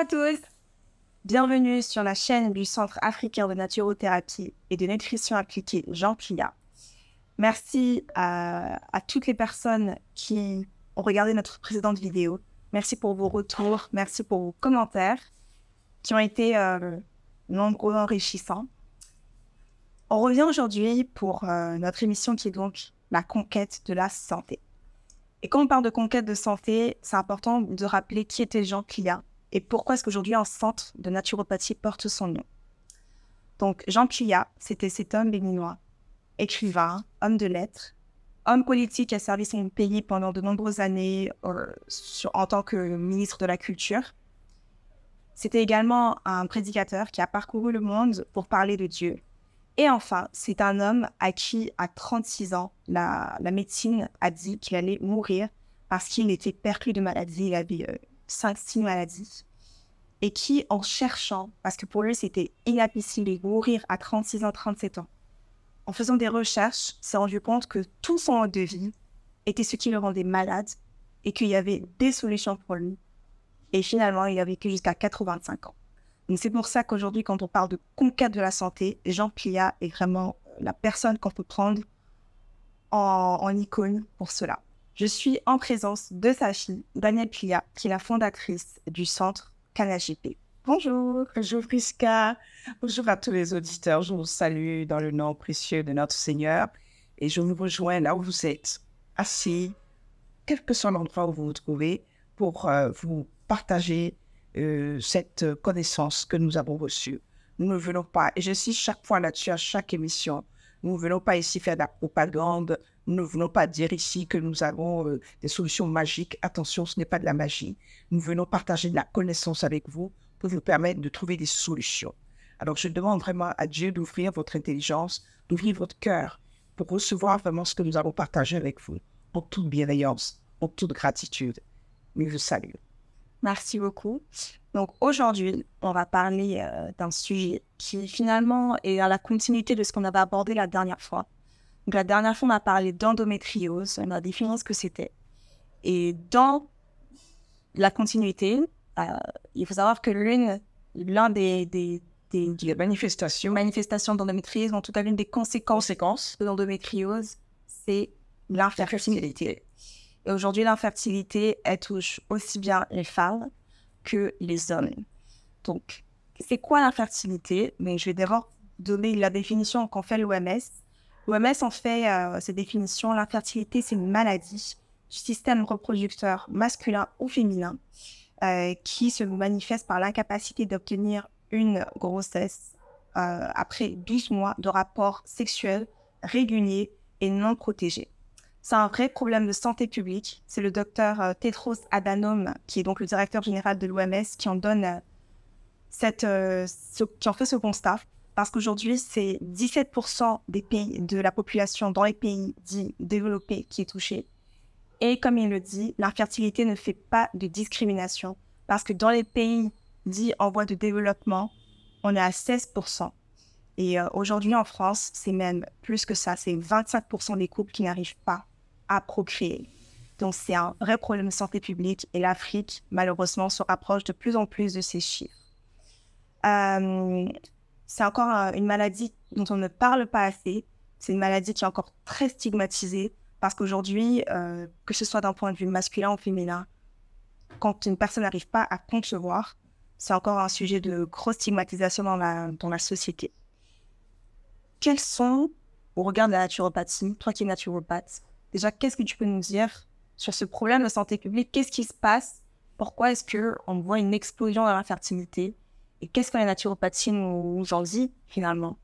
à tous Bienvenue sur la chaîne du Centre africain de naturothérapie et de nutrition appliquée Jean Clia. Merci à, toutes les personnes qui ont regardé notre précédente vidéo. Merci pour vos retours, merci pour vos commentaires qui ont été euh, nombreux enrichissants. On revient aujourd'hui pour euh, notre émission qui est donc la conquête de la santé. Et quand on parle de conquête de santé, c'est important de rappeler qui était Jean Clia et pourquoi est-ce qu'aujourd'hui un centre de naturopathie porte son nom. Donc Jean Puyat, c'était cet homme béninois, écrivain, homme de lettres, homme politique qui a servi son pays pendant de nombreuses années euh, en tant que ministre de la Culture. C'était également un prédicateur qui a parcouru le monde pour parler de Dieu. Et enfin, c'est un homme à qui, à 36 ans, la, médecine a dit qu'il allait mourir parce qu'il était perclus de maladie. Il avait euh, cinq six maladies et qui, en cherchant, parce que pour lui, c'était inadmissible de mourir à 36 ans, 37 ans, en faisant des recherches, s'est rendu compte que tout son de vie était ce qui le rendait malade et qu'il y avait des solutions pour lui. Et finalement, il a vécu jusqu'à 85 ans. Donc c'est pour ça qu'aujourd'hui, quand on parle de conquête de la santé, Jean Plia est vraiment la personne qu'on peut prendre en icône pour cela. Je suis en présence de sa fille, Danielle pilla qui est la fondatrice du centre CanaGP. Bonjour. Bonjour Friska, Bonjour à tous les auditeurs. Je vous salue dans le nom précieux de notre Seigneur et je vous rejoins là où vous êtes, assis, quel que soit l'endroit où vous vous trouvez, pour euh, vous partager euh, cette connaissance que nous avons reçue. Nous ne venons pas, et je suis chaque fois là-dessus à chaque émission, nous ne venons pas ici faire de la propagande nous ne venons pas dire ici que nous avons euh, des solutions magiques. Attention, ce n'est pas de la magie. Nous venons partager de la connaissance avec vous pour vous permettre de trouver des solutions. Alors, je demande vraiment à Dieu d'ouvrir votre intelligence, d'ouvrir votre cœur pour recevoir vraiment ce que nous allons partager avec vous, en toute bienveillance, en toute gratitude. Mais je salue. Merci beaucoup. Donc aujourd'hui, on va parler euh, d'un sujet qui finalement est à la continuité de ce qu'on avait abordé la dernière fois, donc, la dernière fois, on m'a parlé d'endométriose, on a défini ce que c'était. Et dans la continuité, euh, il faut savoir que l'une, l'un des, manifestations, manifestations d'endométriose, en tout cas l'une des conséquences, conséquences. de l'endométriose, c'est l'infertilité. Et aujourd'hui, l'infertilité, elle touche aussi bien les femmes que les hommes. Donc, c'est quoi l'infertilité Mais je vais d'abord donner la définition qu'en fait l'OMS. L'OMS en fait euh, définition, L'infertilité, c'est une maladie du système reproducteur masculin ou féminin euh, qui se manifeste par l'incapacité d'obtenir une grossesse euh, après 12 mois de rapports sexuels réguliers et non protégés. C'est un vrai problème de santé publique. C'est le docteur euh, Tetros Adanom, qui est donc le directeur général de l'OMS, qui en donne cette, qui en fait ce constat parce qu'aujourd'hui, c'est 17% des pays, de la population dans les pays dits développés qui est touchée. Et comme il le dit, l'infertilité ne fait pas de discrimination, parce que dans les pays dits en voie de développement, on est à 16%. Et euh, aujourd'hui, en France, c'est même plus que ça, c'est 25% des couples qui n'arrivent pas à procréer. Donc c'est un vrai problème de santé publique et l'Afrique, malheureusement, se rapproche de plus en plus de ces chiffres. Euh, c'est encore une maladie dont on ne parle pas assez. C'est une maladie qui est encore très stigmatisée parce qu'aujourd'hui, euh, que ce soit d'un point de vue masculin ou féminin, quand une personne n'arrive pas à concevoir, c'est encore un sujet de grosse stigmatisation dans la, dans la société. Quels sont, au regard de la naturopathie, toi qui es naturopathe, déjà, qu'est-ce que tu peux nous dire sur ce problème de santé publique Qu'est-ce qui se passe Pourquoi est-ce qu'on voit une explosion de l'infertilité et qu'est-ce que la naturopathie nous en dit finalement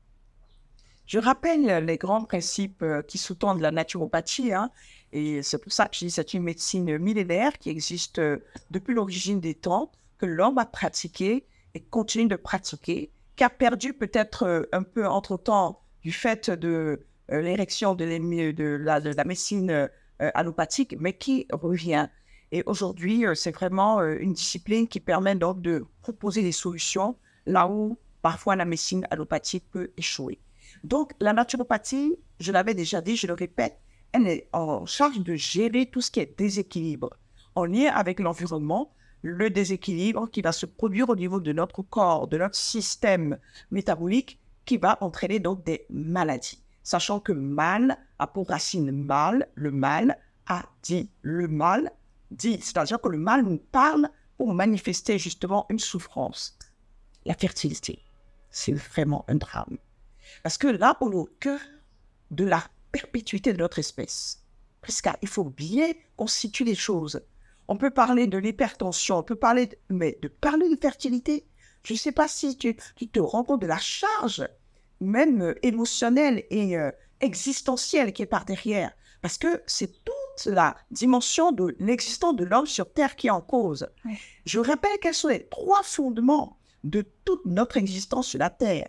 Je rappelle les grands principes euh, qui sous-tendent la naturopathie. Hein, et c'est pour ça que je dis c'est une médecine millénaire qui existe euh, depuis l'origine des temps, que l'homme a pratiqué et continue de pratiquer, qui a perdu peut-être euh, un peu entre-temps du fait de l'érection de, la, de la médecine allopathique, mais qui revient. Et aujourd'hui, euh, c'est vraiment euh, une discipline qui permet donc de proposer des solutions là où parfois la médecine allopathique peut échouer. Donc, la naturopathie, je l'avais déjà dit, je le répète, elle est en charge de gérer tout ce qui est déséquilibre en lien avec l'environnement, le déséquilibre qui va se produire au niveau de notre corps, de notre système métabolique, qui va entraîner donc des maladies. Sachant que mal a pour racine mal, le mal a dit le mal, c'est-à-dire que le mal nous parle pour manifester justement une souffrance. La fertilité, c'est vraiment un drame. Parce que là, on est au cœur de la perpétuité de notre espèce. puisqu'il il faut bien constituer les choses. On peut parler de l'hypertension, on peut parler, mais de parler de fertilité, je ne sais pas si tu, te rends compte de la charge, même euh, émotionnelle et euh, existentielle qui est par derrière. Parce que c'est tout la dimension de l'existence de l'homme sur Terre qui est en cause. Je rappelle quels sont les trois fondements de toute notre existence sur la Terre.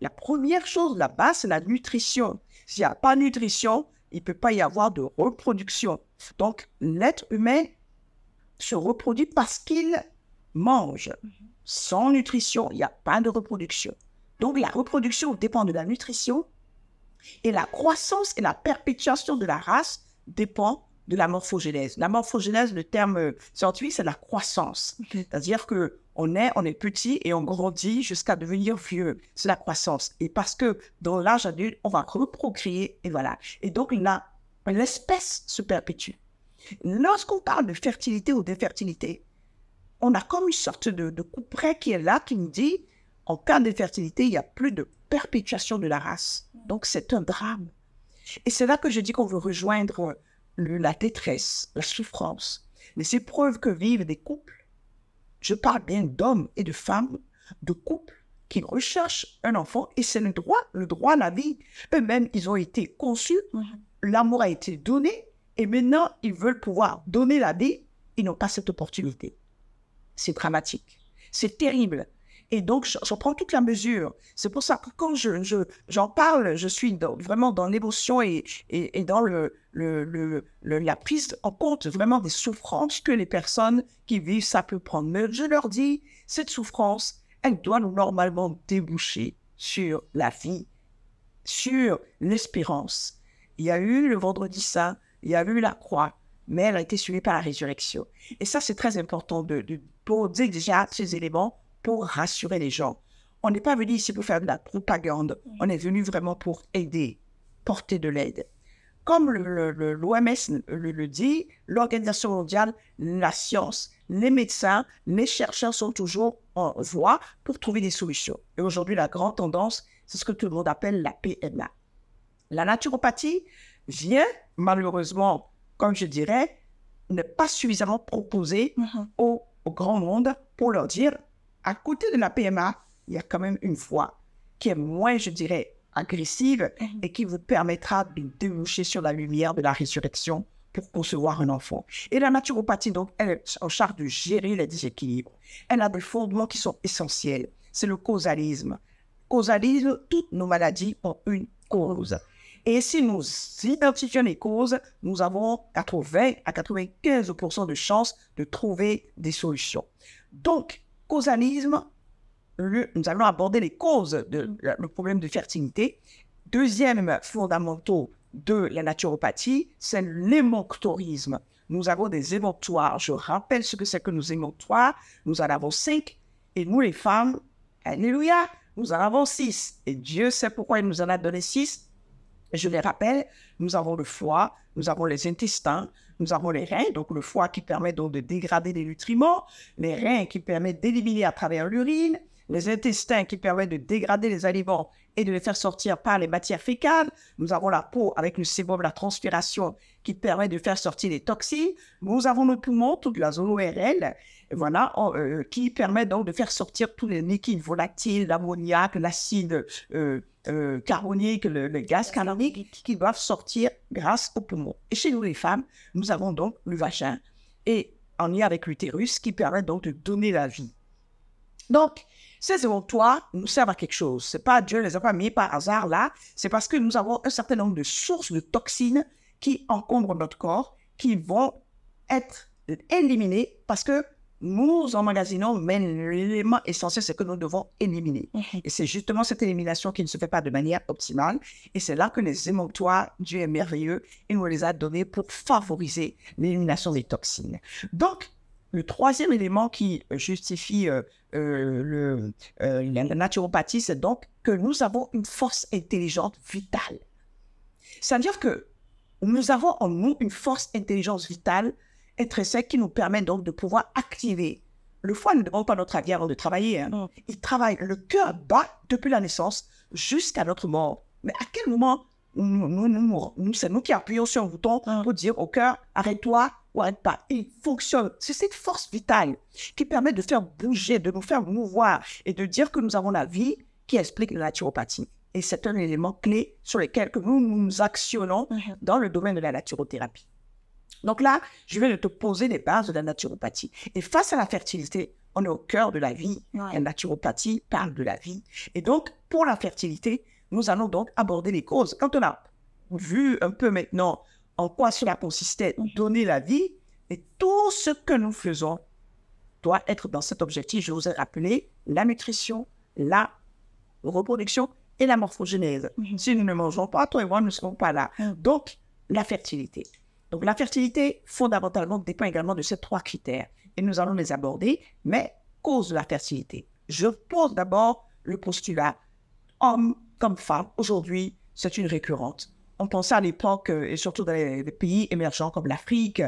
La première chose la base, c'est la nutrition. S'il n'y a pas nutrition, il ne peut pas y avoir de reproduction. Donc, l'être humain se reproduit parce qu'il mange. Sans nutrition, il n'y a pas de reproduction. Donc, la reproduction dépend de la nutrition. Et la croissance et la perpétuation de la race dépend de la morphogénèse. La morphogénèse, le terme euh, scientifique, c'est la croissance. C'est-à-dire que on est, on est petit et on grandit jusqu'à devenir vieux. C'est la croissance. Et parce que dans l'âge adulte, on va reprocréer et voilà. Et donc là, l'espèce se perpétue. Lorsqu'on parle de fertilité ou d'infertilité, on a comme une sorte de, de couperet qui est là, qui nous dit, en cas d'infertilité, il n'y a plus de perpétuation de la race. Mm. Donc c'est un drame. Et c'est là que je dis qu'on veut rejoindre euh, la détresse, la souffrance, les épreuves que vivent des couples. Je parle bien d'hommes et de femmes, de couples qui recherchent un enfant et c'est le droit, le droit à la vie. Eux-mêmes, ils ont été conçus, mhm. l'amour a été donné et maintenant, ils veulent pouvoir donner la vie. Ils n'ont pas cette opportunité. C'est dramatique. C'est terrible. Et donc, j'en prends toute la mesure. C'est pour ça que quand j'en je, j'en parle, je suis vraiment dans l'émotion et, et, dans le, le, la prise en compte vraiment des souffrances que les personnes qui vivent ça peut prendre. Mais je leur dis, cette souffrance, elle doit normalement déboucher sur la vie, sur l'espérance. Il y a eu le vendredi saint, il y a eu la croix, mais elle a été suivie par la résurrection. Et ça, c'est très important de, de, pour dire déjà ces éléments pour rassurer les gens. On n'est pas venu ici pour faire de la propagande, on est venu vraiment pour aider, porter de l'aide. Comme l'OMS le, dit, l'Organisation mondiale, la science, les médecins, les chercheurs sont toujours en voie pour trouver des solutions. Et aujourd'hui, la grande tendance, c'est ce que tout le monde appelle la PMA. La naturopathie vient, malheureusement, comme je dirais, ne pas suffisamment proposée mm-hmm. au, au grand monde pour leur dire à côté de la PMA, il y a quand même une voie qui est moins, je dirais, agressive mhm. et qui vous permettra de déboucher sur la lumière de la résurrection pour concevoir un enfant. Et la naturopathie, donc, elle est en charge de gérer les déséquilibres. Elle a des fondements qui sont essentiels. C'est le causalisme. Causalisme, toutes nos maladies ont une cause. Et si nous identifions les causes, nous avons 80 à 95 de chances de trouver des solutions. Donc, causalisme, nous allons aborder les causes de le problème de fertilité. Deuxième fondamentaux de la naturopathie, c'est l'émonctorisme. Nous avons des émonctoires. Je rappelle ce que c'est que nos émonctoires. Nous en avons cinq. Et nous, les femmes, alléluia, nous en avons six. Et Dieu sait pourquoi il nous en a donné six. Je les rappelle, nous avons le foie, nous avons les intestins, nous avons les reins, donc le foie qui permet donc de dégrader les nutriments, les reins qui permettent d'éliminer à travers l'urine, les intestins qui permettent de dégrader les aliments et de les faire sortir par les matières fécales. Nous avons la peau avec le sébum, la transpiration qui permet de faire sortir les toxines. Nous avons nos poumons, toute la zone ORL voilà, euh, qui permet donc de faire sortir tous les liquides volatiles, l'ammoniac, l'acide euh, euh, carbonique, le, gaz carbonique, qui doivent sortir grâce au poumon. Et chez nous, les femmes, nous avons donc le vagin et en lien avec l'utérus, qui permet donc de donner la vie. Donc, ces toi nous servent à quelque chose. C'est pas Dieu les a pas mis par hasard là, c'est parce que nous avons un certain nombre de sources de toxines qui encombrent notre corps, qui vont être éliminées parce que nous emmagasinons, mais l'élément essentiel, c'est que nous devons éliminer. Mhm. Et c'est justement cette élimination qui ne se fait pas de manière optimale. Et c'est là que les émotoires, Dieu est merveilleux, il nous les a donnés pour favoriser l'élimination des toxines. Donc, le troisième élément qui euh, justifie euh, euh, la naturopathie, c'est donc que nous avons une force intelligente vitale. C'est-à-dire que nous avons en nous une force intelligence vitale sec, qui nous permet donc de pouvoir activer. Le foie ne demande pas notre avis avant de travailler. Hein. Mm. Il travaille. Le cœur bas depuis la naissance jusqu'à notre mort. Mais à quel moment nous, nous, nous, c'est nous qui appuyons sur un bouton mm. pour dire au cœur, arrête-toi ou arrête pas. Il fonctionne. C'est cette force vitale qui permet de faire bouger, de nous faire mouvoir et de dire que nous avons la vie qui explique la naturopathie. Et c'est un élément clé sur lequel nous nous actionnons mm-hmm. dans le domaine de la naturothérapie. Donc là, je vais de te poser les bases de la naturopathie. Et face à la fertilité, on est au cœur de la vie. La naturopathie parle de la vie. Et donc, pour la fertilité, nous allons donc aborder les causes. Quand on a vu un peu maintenant en quoi cela consistait, mm-hmm. donner la vie, et tout ce que nous faisons doit être dans cet objectif. Je vous ai rappelé la nutrition, la reproduction et la morphogenèse. Mm-hmm. Si nous ne mangeons pas, toi et moi, nous ne serons pas là. Mm. Donc, la fertilité. Donc la fertilité, fondamentalement, dépend également de ces trois critères. Et nous allons les aborder, mais cause de la fertilité. Je pose d'abord le postulat homme comme femme. Aujourd'hui, c'est une récurrente. On pensait à l'époque, euh, et surtout dans les, pays émergents comme l'Afrique,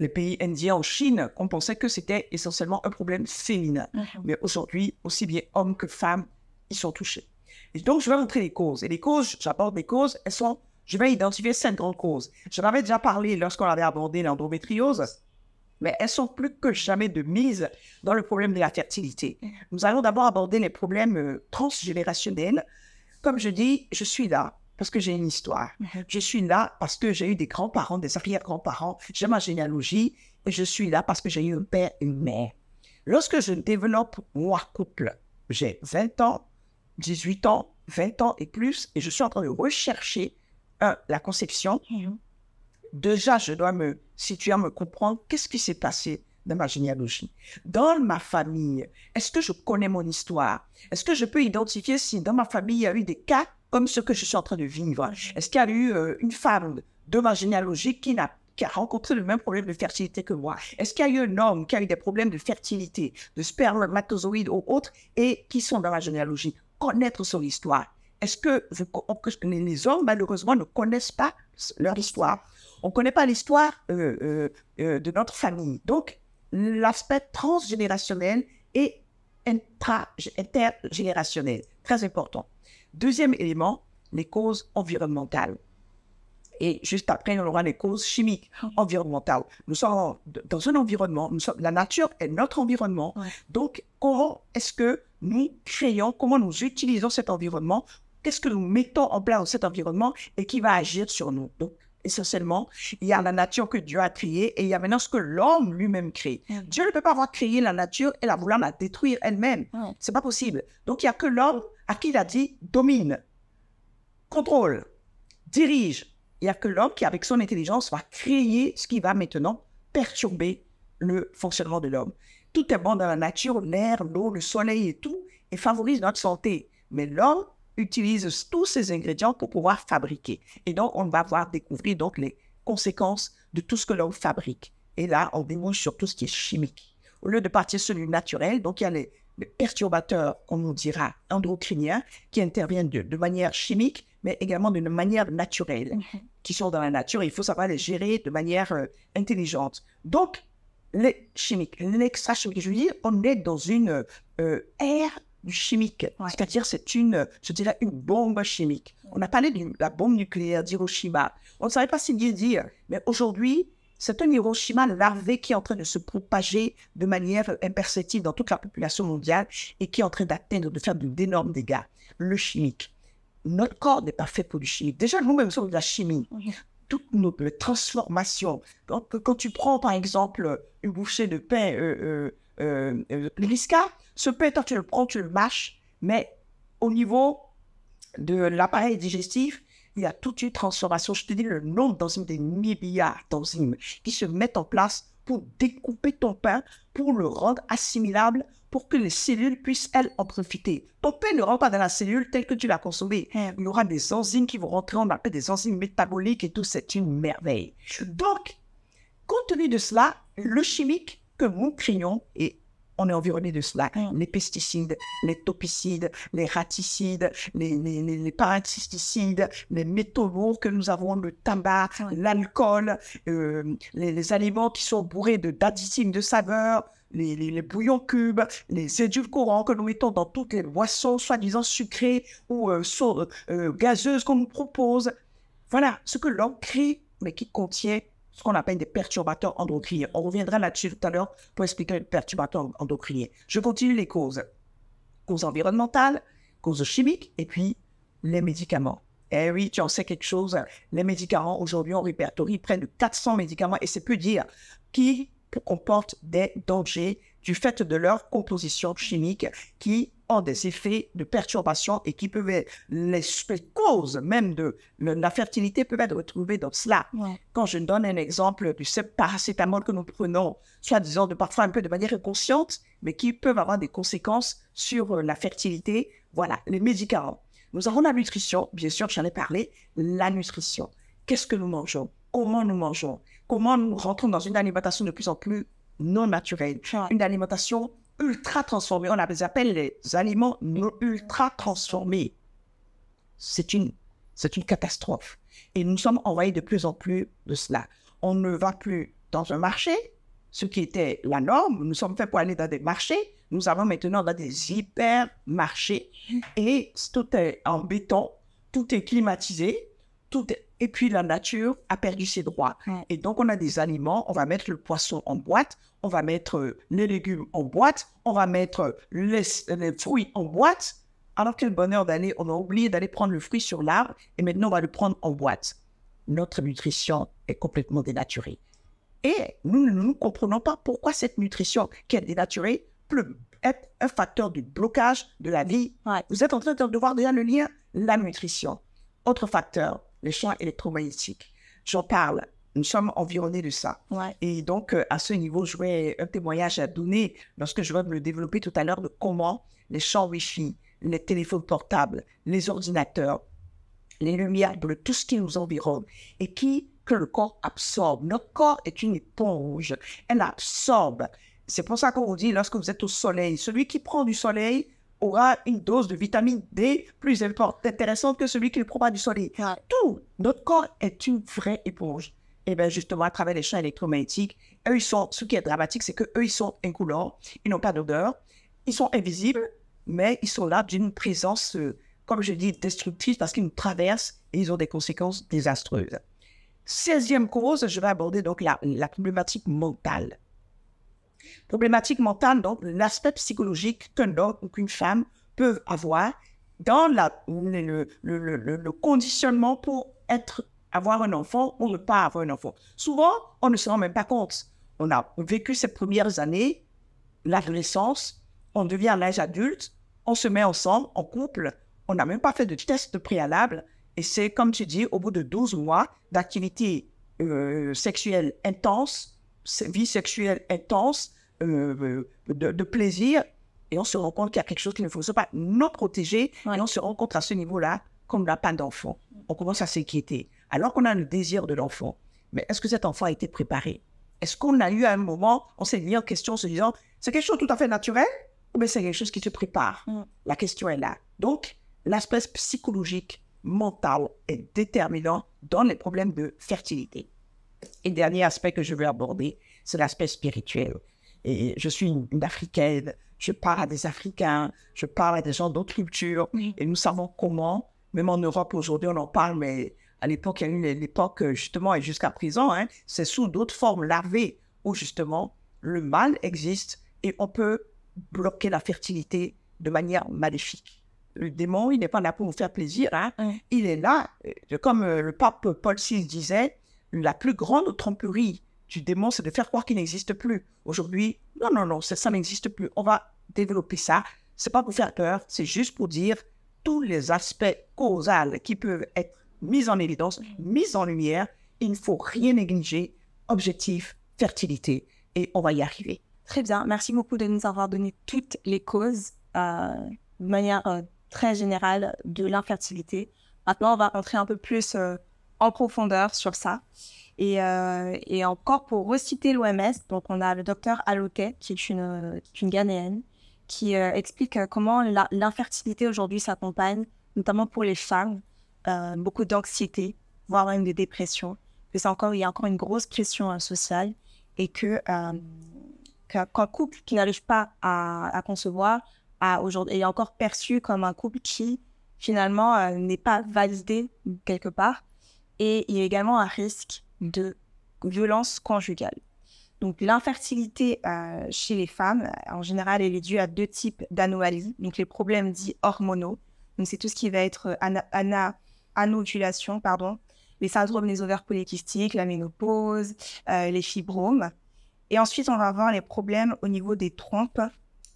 les pays indiens en Chine, qu'on pensait que c'était essentiellement un problème féminin. Mhm. Mais aujourd'hui, aussi bien hommes que femmes, ils sont touchés. Et donc, je vais rentrer les causes. Et les causes, j'aborde les causes, elles sont je vais identifier cinq grandes causes. Je m'avais déjà parlé lorsqu'on avait abordé l'endométriose, mais elles sont plus que jamais de mise dans le problème de la fertilité. Nous allons d'abord aborder les problèmes euh, transgénérationnels. Comme je dis, je suis là parce que j'ai une histoire. Je suis là parce que j'ai eu des grands-parents, des arrière-grands-parents. J'ai ma généalogie et je suis là parce que j'ai eu un père et une mère. Lorsque je développe moi couple, j'ai 20 ans, 18 ans, 20 ans et plus, et je suis en train de rechercher la conception. Mhm. Déjà, je dois me situer, me comprendre qu'est-ce qui s'est passé dans ma généalogie, dans ma famille. Est-ce que je connais mon histoire Est-ce que je peux identifier si dans ma famille, il y a eu des cas comme ceux que je suis en train de vivre mhm. Est-ce qu'il y a eu euh, une femme de ma généalogie qui n'a qui a rencontré le même problème de fertilité que moi Est-ce qu'il y a eu un homme qui a eu des problèmes de fertilité, de spermatozoïdes ou autres, et qui sont dans ma généalogie Connaître son histoire, est-ce que, que les hommes, malheureusement, ne connaissent pas leur histoire On ne connaît pas l'histoire euh, euh, euh, de notre famille. Donc, l'aspect transgénérationnel et intergénérationnel, très important. Deuxième élément, les causes environnementales. Et juste après, on aura les causes chimiques, environnementales. Nous sommes dans un environnement, nous la nature est notre environnement. Donc, comment est-ce que nous créons, comment nous utilisons cet environnement qu'est-ce que nous mettons en place dans cet environnement et qui va agir sur nous. Donc, essentiellement, il y a la nature que Dieu a créée et il y a maintenant ce que l'homme lui-même crée. Ah Dieu ne peut pas avoir créé la nature et la vouloir la détruire elle-même. Ah ce n'est pas possible. Donc, il n'y a que l'homme à qui il a dit domine, contrôle, dirige. Il n'y a que l'homme qui, avec son intelligence, va créer ce qui va maintenant perturber le fonctionnement de l'homme. Tout est bon dans la nature, l'air, l'eau, le soleil et tout, et favorise notre santé. Mais l'homme utilise tous ces ingrédients pour pouvoir fabriquer. Et donc, on va voir découvrir donc les conséquences de tout ce que l'on fabrique. Et là, on débouche sur tout ce qui est chimique. Au lieu de partir sur le naturel, donc il y a les, perturbateurs, on nous dira, endocriniens, qui interviennent de, manière chimique, mais également d'une manière naturelle, mhm. qui sont dans la nature. Il faut savoir les gérer de manière euh, intelligente. Donc, les chimiques, l'extra chimique, je veux dire, on est dans une euh, ère du chimique. C'est-à-dire, c'est une, une bombe chimique. On a parlé de la bombe nucléaire d'Hiroshima. On ne savait pas si bien dire, mais aujourd'hui, c'est un Hiroshima larvé qui est en train de se propager de manière imperceptible dans toute la population mondiale et qui est en train d'atteindre, de faire d'énormes dégâts. Le chimique. Notre corps n'est pas fait pour du chimique. Déjà, nous-mêmes sommes de la chimie. Mhm. toutes nos transformations. Quand, tu prends, par exemple, une bouchée de pain euh, euh, euh, euh, Liska, ce pain, tu le prends, tu le mâches, mais au niveau de l'appareil digestif, il y a toute une transformation. Je te dis le nombre d'enzymes, des milliards d'enzymes qui se mettent en place pour découper ton pain, pour le rendre assimilable, pour que les cellules puissent, elles, en profiter. Ton pain ne rentre pas dans la cellule telle que tu l'as consommée. Hmm. Il y aura des enzymes qui vont rentrer, on appelle des enzymes métaboliques et tout, c'est une merveille. Donc, compte tenu de cela, le chimique que nous crions, et on est environné de cela. Les pesticides, les topicides, les raticides, les, les, les, métaux lourds que nous avons, le tabac, ah l'alcool, euh, les, aliments qui sont bourrés de d'additifs de saveur, les, bouillons cubes, les édulcorants que nous mettons dans toutes les boissons soi-disant sucrées ou euh, euh, gazeuses qu'on nous propose. Voilà ce que l'homme crie, mais qui contient ce qu'on appelle des perturbateurs endocriniens. On reviendra là-dessus tout à l'heure pour expliquer les perturbateurs endocriniens. Je continue les causes. Causes environnementales, causes chimiques et puis les médicaments. Eh oui, tu en sais quelque chose. Hein. Les médicaments, aujourd'hui, on répertorie près de 400 médicaments et c'est peu dire qui comportent des dangers du fait de leur composition chimique qui ont des effets de perturbation et qui peuvent être, les causes même de la fertilité peuvent être retrouvées dans cela. Quand je donne un exemple du paracétamol que nous prenons, soit disant de parfois un peu de manière inconsciente, mais qui peuvent avoir des conséquences sur euh, la fertilité, voilà, les médicaments. Nous avons la nutrition, bien sûr, j'en ai parlé, la nutrition. Qu'est-ce que nous mangeons Comment nous mangeons Comment nous rentrons dans une alimentation de plus en plus non naturelle Une alimentation ultra transformés. On appelle les aliments ultra transformés. C'est une, c'est une catastrophe. Et nous sommes envoyés de plus en plus de cela. On ne va plus dans un marché, ce qui était la norme. Nous sommes faits pour aller dans des marchés. Nous avons maintenant dans des hypermarchés et tout est en béton, tout est climatisé. Et puis la nature a perdu ses droits. Et donc on a des aliments, on va mettre le poisson en boîte, on va mettre euh, les légumes en boîte, on va mettre euh, les, fruits en boîte. Alors quel bonheur d'aller, on a oublié d'aller prendre le fruit sur l'arbre et maintenant on va le prendre en boîte. Notre nutrition est complètement dénaturée. Et nous ne comprenons pas pourquoi cette nutrition qui est dénaturée peut être un facteur du blocage de la vie. Vous êtes en train de voir déjà le lien, la nutrition. Autre facteur, les champs électromagnétiques. J'en parle. Nous sommes environnés de ça. Et donc, euh, à ce niveau, je j'aurais un témoignage à donner lorsque je vais me développer tout à l'heure de comment les champs Wi-Fi, les téléphones portables, les ordinateurs, les lumières tout ce qui nous environne et qui, que le corps absorbe. Notre corps est une éponge. Elle absorbe. C'est pour ça qu'on vous dit, lorsque vous êtes au soleil, celui qui prend du soleil aura une dose de vitamine D plus importante, intéressante que celui qui le prend du soleil. Tout notre corps est une vraie éponge. Et eh bien justement, à travers les champs électromagnétiques, eux, ils sont, ce qui est dramatique, c'est qu'eux, ils sont incolores, ils n'ont pas d'odeur, ils sont invisibles, mais ils sont là d'une présence, euh, comme je dis, destructrice, parce qu'ils nous traversent et ils ont des conséquences désastreuses. 16 cause, je vais aborder donc la problématique mentale. Problématique mentale, donc, l'aspect psychologique qu'un homme ou qu'une femme peut avoir dans le, conditionnement pour être, avoir un enfant ou ne pas avoir un enfant. Souvent, on ne se rend même pas compte. On a vécu ces premières années, l'adolescence, on devient l'âge adulte, on se met ensemble, en couple, on n'a même pas fait de test préalable. Et c'est, comme tu dis, au bout de 12 mois d'activité euh, sexuelle intense, vie sexuelle intense, euh, de, plaisir et on se rend compte qu'il y a quelque chose qui ne fonctionne pas, non protégé, et on se rend compte à ce niveau-là qu'on n'a pas d'enfant. On commence à s'inquiéter, alors qu'on a le désir de l'enfant. Mais est-ce que cet enfant a été préparé Est-ce qu'on a eu à un moment, on s'est mis en question en se disant, c'est quelque chose tout à fait naturel ou bien c'est quelque chose qui te prépare mm. La question est là. Donc, l'aspect psychologique, mental est déterminant dans les problèmes de fertilité. Et dernier aspect que je veux aborder, c'est l'aspect spirituel et je suis une, africaine, je parle à des Africains, je parle à des gens d'autres cultures, et nous savons comment, même en Europe aujourd'hui, on en parle, mais à l'époque, il y a eu l'époque, euh, justement, et jusqu'à présent, hein, c'est sous d'autres formes larvées, où justement, le mal existe, et on peut bloquer la fertilité de manière maléfique. Le démon, il n'est pas là pour vous faire plaisir, hein. il est là, euh, comme euh, le pape Paul VI disait, la plus grande tromperie du démon, c'est de faire croire qu'il n'existe plus. Aujourd'hui, non, non, non, ça, n'existe plus. On va développer ça. C'est pas pour faire peur, c'est juste pour dire tous les aspects causaux qui peuvent être mis en évidence, mis en lumière. Il ne faut rien négliger. Objectif, fertilité, et on va y arriver. Très bien. Merci beaucoup de nous avoir donné toutes les causes euh, de manière euh, très générale de l'infertilité. Maintenant, on va rentrer un peu plus euh, en profondeur sur ça. Et, euh, et encore pour reciter l'OMS, donc on a le docteur Alouquet qui est une, une Ghanéenne, qui euh, explique euh, comment l'infertilité aujourd'hui s'accompagne, notamment pour les femmes, beaucoup d'anxiété, voire même de dépression. Parce encore, il y a encore une grosse pression sociale et que qu'un couple qui n'arrive pas à, à concevoir aujourd'hui est encore perçu comme un couple qui finalement n'est pas validé quelque part et il y a également un risque de violence conjugale. Donc l'infertilité euh, chez les femmes, en général, elle est due à deux types d'anomalies. Donc les problèmes dits hormonaux, donc c'est tout ce qui va être euh, ana, anovulation, pardon, les syndromes des ovaires polykystiques, la ménopause, euh, les fibromes. Et ensuite, on va avoir les problèmes au niveau des trompes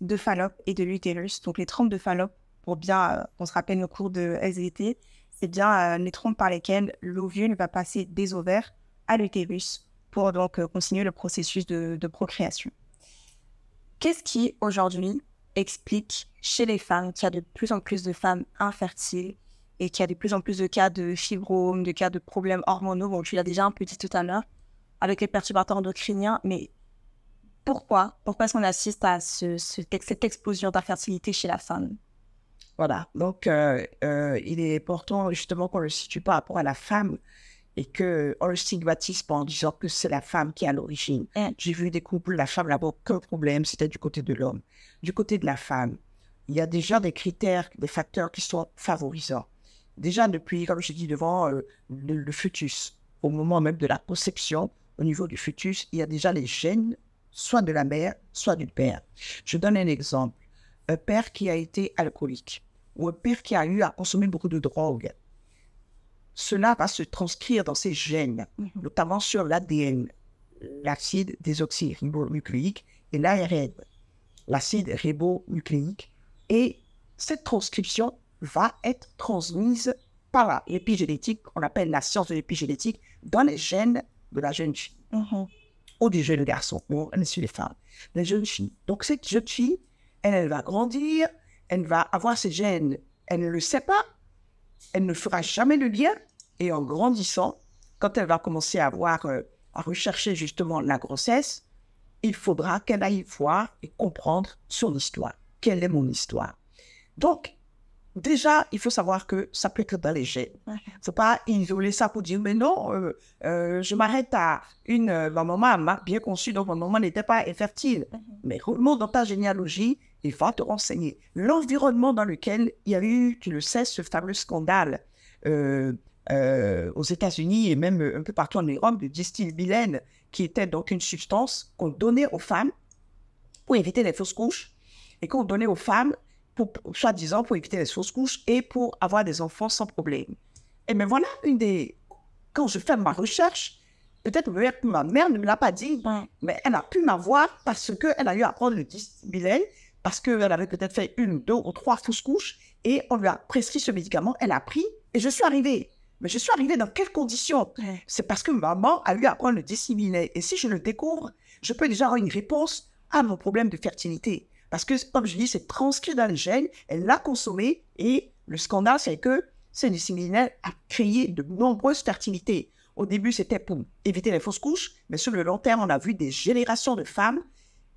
de Fallope et de l'utérus. Donc les trompes de Fallope, pour bien qu'on on se rappelle nos cours de SVT, eh bien, euh, les trompes par lesquelles l'ovule va passer des ovaires à l'utérus pour donc euh, continuer le processus de, procréation. Qu'est-ce qui, aujourd'hui, explique chez les femmes qu'il y a de plus en plus de femmes infertiles et qu'il y a de plus en plus de cas de fibromes, de cas de problèmes hormonaux, bon, tu l'as déjà un peu dit tout à l'heure, avec les perturbateurs endocriniens, mais pourquoi Pourquoi est-ce qu'on assiste à cette explosion d'infertilité chez la femme voilà. Donc, euh, euh, il est important justement qu'on le situe par rapport à la femme et qu'on le stigmatise en disant que c'est la femme qui est à l'origine. Mm. J'ai vu des couples, la femme pas aucun problème, c'était du côté de l'homme. Du côté de la femme, il y a déjà des critères, des facteurs qui sont favorisants. Déjà depuis, comme je dis, devant euh, le, le fœtus, au moment même de la conception, au niveau du fœtus, il y a déjà les gènes, soit de la mère, soit du père. Je donne un exemple. Un père qui a été alcoolique ou un père qui a eu à consommer beaucoup de drogue, cela va se transcrire dans ses gènes, notamment sur l'ADN, l'acide désoxyribonucléique et l'ARN, l'acide ribonucléique. Et cette transcription va être transmise par l'épigénétique, on appelle la science de l'épigénétique, dans les gènes de la jeune fille, au mhm. ou des jeunes garçons, ou des les femmes, les jeunes Donc cette jeune fille, elle, elle va grandir, elle va avoir ses gènes, elle ne le sait pas, elle ne fera jamais le lien. Et en grandissant, quand elle va commencer à euh, à rechercher justement la grossesse, il faudra qu'elle aille voir et comprendre son histoire. Quelle est mon histoire Donc, Déjà, il faut savoir que ça peut être dans C'est pas isoler ça pour dire, mais non, euh, euh, je m'arrête à une... Euh, ma maman m'a bien conçue, donc ma maman n'était pas infertile. Mais remonte dans ta généalogie, il faut te renseigner. L'environnement dans lequel il y a eu, tu le sais, ce fameux scandale aux États-Unis et même un peu partout en Europe de bilène, qui était donc une substance qu'on donnait aux femmes pour éviter les fausses couches et qu'on donnait aux femmes pour, soi-disant, pour éviter les fausses couches et pour avoir des enfants sans problème. Et eh mais voilà une des. Quand je fais ma recherche, peut-être que ma mère ne me l'a pas dit, mais elle a pu m'avoir parce qu'elle a eu à prendre le disilène parce qu'elle avait peut-être fait une, deux ou trois fausses couches, et on lui a prescrit ce médicament, elle a pris, et je suis arrivée. Mais je suis arrivée dans quelles conditions C'est parce que maman a eu à prendre le dissimilé. Et si je le découvre, je peux déjà avoir une réponse à mon problème de fertilité. Parce que, comme je dis, c'est transcrit dans le gène, elle l'a consommé et le scandale, c'est que cette disciplinaire a créé de nombreuses fertilités. Au début, c'était pour éviter les fausses couches, mais sur le long terme, on a vu des générations de femmes,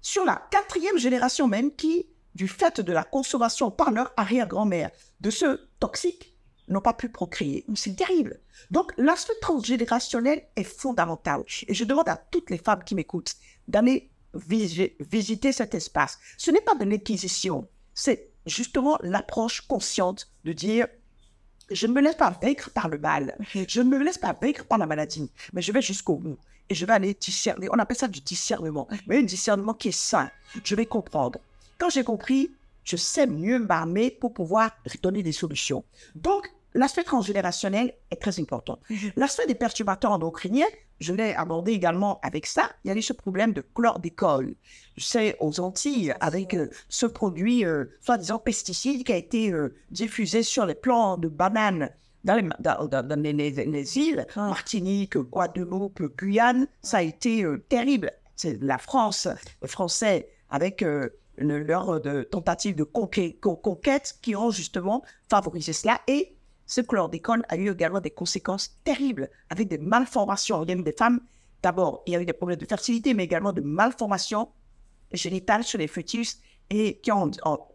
sur la quatrième génération même, qui, du fait de la consommation par leur arrière-grand-mère de ce toxique, n'ont pas pu procréer. C'est terrible. Donc, l'aspect transgénérationnel est fondamental. Et je demande à toutes les femmes qui m'écoutent d'aller visiter cet espace. Ce n'est pas de l'inquisition, c'est justement l'approche consciente de dire je ne me laisse pas vaincre par le mal, je ne me laisse pas vaincre par la maladie, mais je vais jusqu'au bout et je vais aller discerner. On appelle ça du discernement, mais un discernement qui est sain. Je vais comprendre. Quand j'ai compris, je sais mieux m'armer pour pouvoir donner des solutions. Donc, l'aspect transgénérationnel est très important. Mhm. L'aspect des perturbateurs endocriniens, je l'ai abordé également avec ça. Il y a ce problème de chlordécol. C'est aux Antilles, ah, avec euh, ce produit, euh, soi-disant pesticide, qui a été euh, diffusé sur les plants de bananes dans les, dans, les, îles, ah. Martinique, Guadeloupe, Guyane. Ça a été terrible. C'est la France, les Français, avec leur de, tentative de conquête, conquête qui ont justement favorisé cela. Et ce chlordécone a eu également des conséquences terribles avec des malformations organiques des femmes. D'abord, il y a eu des problèmes de fertilité, mais également de malformations génitales chez les fœtus et qui ont,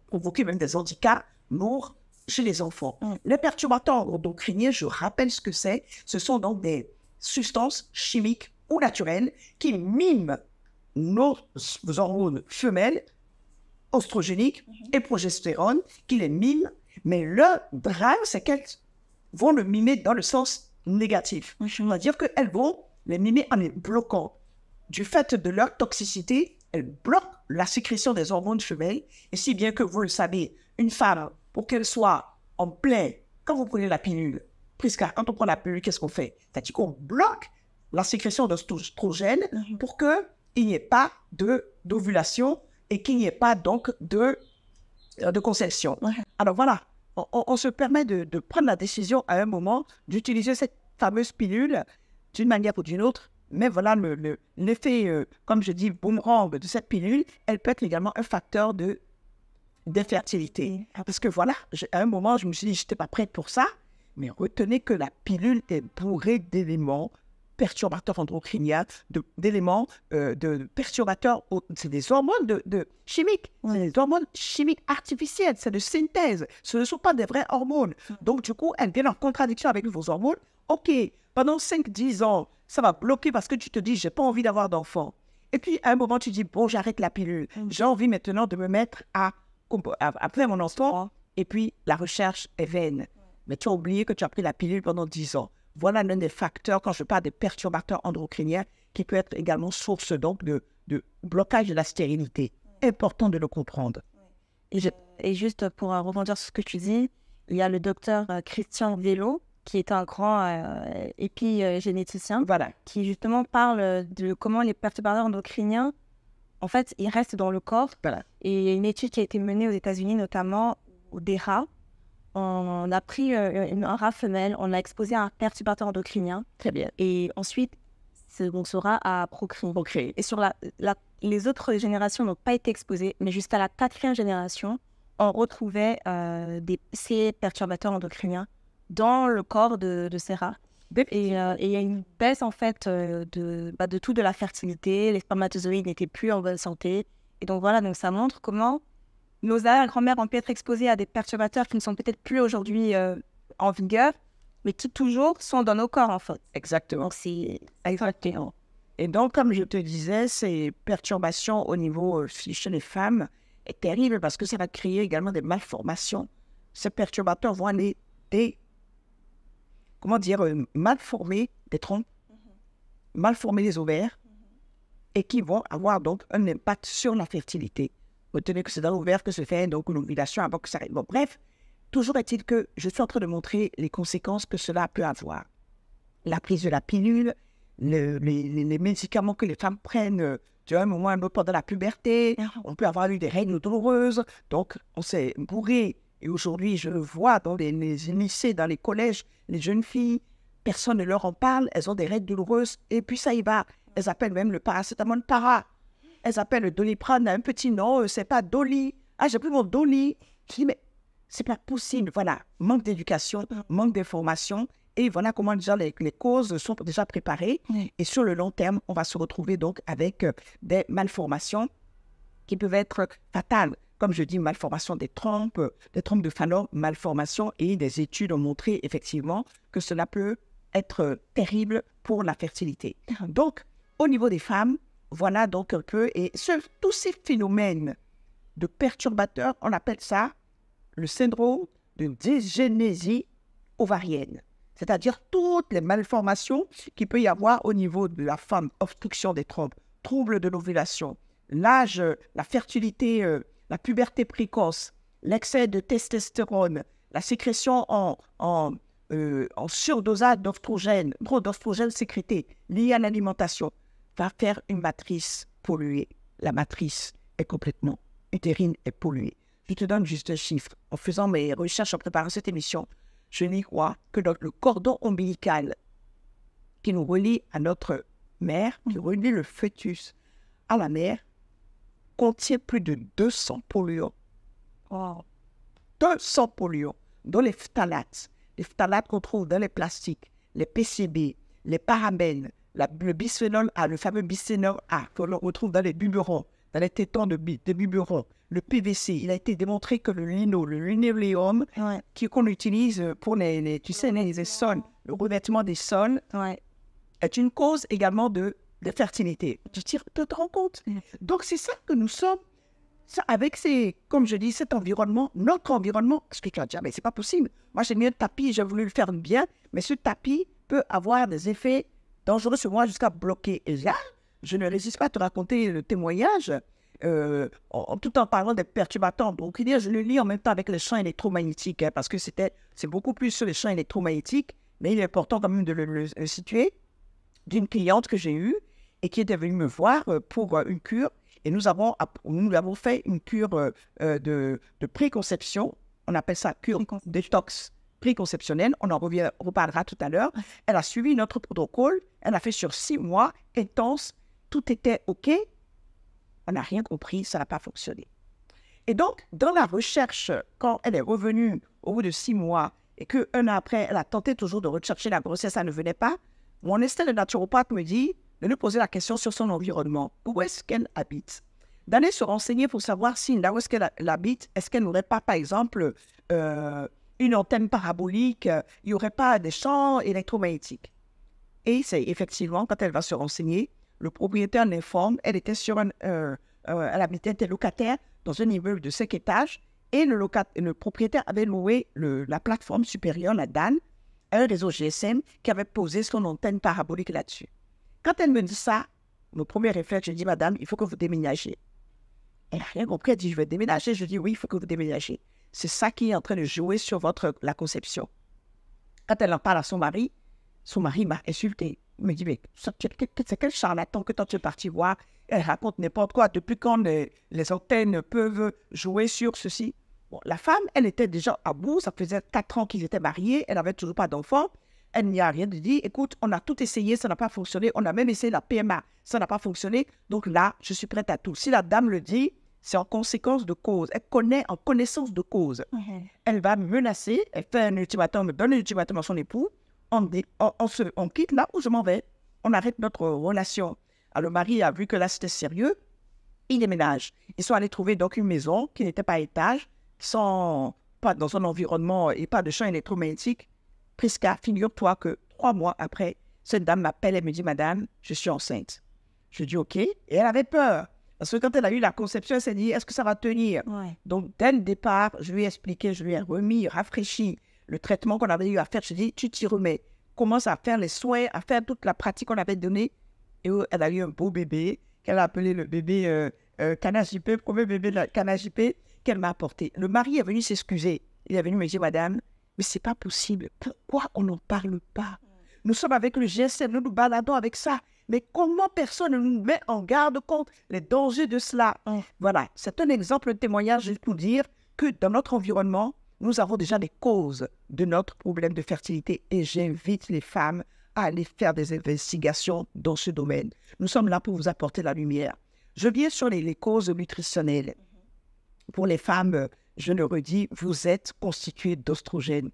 provoqué même des handicaps morts chez les enfants. Mm. Les perturbateurs endocriniens, je rappelle ce que c'est, ce sont donc des substances chimiques ou naturelles qui miment nos hormones femelles, oestrogéniques mm-hmm. et progestérone, qui les miment mais le drame, c'est qu'elles vont le mimer dans le sens négatif. On va dire qu'elles vont les mimer en les bloquant. Du fait de leur toxicité, elles bloquent la sécrétion des hormones femelles. Et si bien que vous le savez, une femme, pour qu'elle soit en plein, quand vous prenez la pilule, puisque quand on prend la pilule, qu'est-ce qu'on fait cest à qu'on bloque la sécrétion d'ostrogène mhm. pour qu'il n'y ait pas d'ovulation et qu'il n'y ait pas donc de, euh, de conception. Alors voilà, on, se permet de, prendre la décision à un moment d'utiliser cette fameuse pilule d'une manière ou d'une autre. Mais voilà, l'effet, euh, comme je dis, boomerang de cette pilule, elle peut être également un facteur de d'infertilité. Parce que voilà, à un moment, je me suis dit, je n'étais pas prête pour ça. Mais retenez que la pilule est bourrée d'éléments perturbateurs endocriniens, d'éléments, euh, de perturbateurs. C'est des hormones de, chimiques, des hormones chimiques artificielles, c'est de synthèse. Ce ne sont pas des vraies hormones. Hmm. Donc, du coup, elles viennent en contradiction avec vos hormones. OK, pendant 5-10 ans, ça va bloquer parce que tu te dis, j'ai pas envie d'avoir d'enfant. Et puis, à un moment, tu dis, bon, j'arrête la pilule. Hmm. J'ai envie maintenant de me mettre à, après mon enfant. Et puis, la recherche est vaine. Mais tu as oublié que tu as pris la pilule pendant 10 ans. Voilà l'un des facteurs, quand je parle des perturbateurs endocriniens, qui peut être également source donc de, blocage de la stérilité. Important de le comprendre. Et, juste pour euh, sur ce que tu dis, il y a le docteur euh, Christian Vélo, qui est un grand euh, épigénéticien, qui justement parle de comment les perturbateurs endocriniens, en fait, ils restent dans le corps. Et il y a une étude qui a été menée aux États-Unis, notamment au rats, on a pris euh, un rat femelle, on a exposé à un perturbateur endocrinien. Très bien. Et ensuite, ce sera à procréer. Et sur les autres générations n'ont pas été exposées, mais jusqu'à la quatrième génération, on retrouvait euh, des, ces perturbateurs endocriniens dans le corps de, ces rats. Euh, et il y a une baisse en fait de, bah, de tout de la fertilité, les spermatozoïdes n'étaient plus en bonne santé. Et donc voilà, donc ça montre comment nos arrière-grand-mères ont pu être exposées à des perturbateurs qui ne sont peut-être plus aujourd'hui euh, en vigueur, mais qui toujours sont dans nos corps, en fait. Exactement. Exactement. Et donc, comme je te disais, ces perturbations au niveau euh, chez les femmes est terrible parce que ça va créer également des malformations. Ces perturbateurs vont aller des, comment dire, euh, des troncs, mm les ovaires, mm-hmm. et qui vont avoir donc un impact sur la fertilité. Retenez que c'est dans l'ouvert que se fait donc une avant que ça arrive. Bon, bref, toujours est-il que je suis en train de montrer les conséquences que cela peut avoir. La prise de la pilule, les, médicaments que les femmes prennent d'un euh, moment à un pendant la puberté, on peut avoir eu des règles douloureuses, donc on s'est bourré. Et aujourd'hui, je vois dans les, les, lycées, dans les collèges, les jeunes filles, personne ne leur en parle, elles ont des règles douloureuses, et puis ça y va. Elles appellent même le paracétamol para elles appellent le Doliprane un petit nom, euh, c'est pas Dolly. Ah, j'ai pris mon Dolly. Je mais c'est pas possible. Voilà, manque d'éducation, manque d'information. Et voilà comment déjà les, causes sont déjà préparées. Et sur le long terme, on va se retrouver donc avec euh, des malformations qui peuvent être fatales. Comme je dis, malformation des trompes, euh, des trompes de Fallope, malformation. Et des études ont montré effectivement que cela peut être terrible pour la fertilité. Ah. Donc, au niveau des femmes, voilà donc un peu. Et tous ces phénomènes de perturbateurs, on appelle ça le syndrome de dysgénésie ovarienne. C'est-à-dire toutes les malformations qu'il peut y avoir au niveau de la femme, obstruction des trompes, troubles de l'ovulation, l'âge, la fertilité, euh, la puberté précoce, l'excès de testostérone, la sécrétion en, euh, surdosage d'ostrogène, trop sécrétés sécrété à l'alimentation faire une matrice polluée. La matrice est complètement utérine et polluée. Je te donne juste un chiffre. En faisant mes recherches, en préparant cette émission, je n'y crois que le cordon ombilical qui nous relie à notre mère, qui relie le fœtus à la mère, contient plus de 200 polluants. 200 polluants, dont les phtalates, les phtalates qu'on trouve dans les plastiques, les PCB, les parabènes, le bisphénol A, le fameux bisphénol A que l'on retrouve dans les buberons, dans les tétons de, de le PVC, il a été démontré que le lino, le linoleum, qui qu'on utilise pour les, tu sais, les, sols, le revêtement des sols, est une cause également de, fertilité. Tu te, rends compte Donc c'est ça que nous sommes. avec ces, comme je dis, cet environnement, notre environnement, parce que tu mais c'est pas possible. Moi, j'ai mis un tapis, j'ai voulu le faire bien, mais ce tapis peut avoir des effets dangereux sur moi jusqu'à bloquer Et là, Je ne résiste pas à te raconter le témoignage, euh, en, tout en parlant des perturbateurs endocriniens. Je le lis en même temps avec les champs électromagnétiques, hein, parce que c'était, c'est beaucoup plus sur les champs électromagnétiques, mais il est important quand même de le, situer, d'une cliente que j'ai eue et qui était venue me voir euh, pour euh, une cure. Et nous avons, nous avons fait une cure de, préconception. On appelle ça cure détox préconceptionnelle. On en reparlera tout à l'heure. Elle a suivi notre protocole elle a fait sur six mois, intense, tout était OK. On n'a rien compris, ça n'a pas fonctionné. Et donc, dans la recherche, quand elle est revenue au bout de six mois et qu'un an après, elle a tenté toujours de rechercher la grossesse, ça ne venait pas, mon esthète de naturopathe me dit de nous poser la question sur son environnement. Où est-ce qu'elle habite D'aller se renseigner pour savoir si là où est-ce qu'elle habite, est-ce qu'elle n'aurait pas, par exemple, euh, une antenne parabolique, euh, il n'y aurait pas des champs électromagnétiques. Et c'est effectivement, quand elle va se renseigner, le propriétaire l'informe, elle était sur un, euh, euh locataire dans un immeuble de 5 étages et le, le propriétaire avait loué le, la plateforme supérieure, la DAN, un réseau GSM qui avait posé son antenne parabolique là-dessus. Quand elle me dit ça, mon premier réflexe, je dis, Madame, il faut que vous déménagez. Elle n'a rien compris, elle dit, je vais déménager. Je dis, oui, il faut que vous déménagez. C'est ça qui est en train de jouer sur votre, la conception. Quand elle en parle à son mari, son mari m'a insulté. me dit, mais c'est quel charlatan que toi tu es parti voir Elle raconte n'importe quoi. Depuis quand les, antennes peuvent jouer sur ceci bon, La femme, elle était déjà à bout. Ça faisait quatre ans qu'ils étaient mariés. Elle n'avait toujours pas d'enfant. Elle n'y a rien dit. Écoute, on a tout essayé, ça n'a pas fonctionné. On a même essayé la PMA, ça n'a pas fonctionné. Donc là, je suis prête à tout. Si la dame le dit, c'est en conséquence de cause. Elle connaît en connaissance de cause. Elle va menacer, elle fait un ultimatum, elle donne un ultimatum à son époux on, quitte là où je m'en vais. On arrête notre relation. Alors, le mari a vu que là, c'était sérieux. Il déménage. Ils sont allés trouver donc une maison qui n'était pas à étage, sans... pas dans un environnement et pas de champ électromagnétique. Prisca, figure-toi que trois mois après, cette dame m'appelle et me dit Madame, je suis enceinte. Je dis OK. Et elle avait peur. Parce que quand elle a eu la conception, elle s'est dit Est-ce que ça va tenir Donc, dès le départ, je lui ai expliqué, je lui ai remis, rafraîchi le traitement qu'on avait eu à faire. Je dis, tu t'y remets. Commence à faire les soins, à faire toute la pratique qu'on avait donnée. Et oh, elle a eu un beau bébé qu'elle a appelé le bébé euh, euh premier bébé de qu'elle m'a apporté. Le mari est venu s'excuser. Il est venu me dire, madame, mais c'est pas possible. Pourquoi on n'en parle pas Nous sommes avec le GSM, nous nous baladons avec ça. Mais comment personne ne nous met en garde contre les dangers de cela Voilà, c'est un exemple, un témoignage tout dire que dans notre environnement, nous avons déjà des causes de notre problème de fertilité et j'invite les femmes à aller faire des investigations dans ce domaine. Nous sommes là pour vous apporter la lumière. Je viens sur les, causes nutritionnelles. Pour les femmes, je le redis, vous êtes constituées d'ostrogènes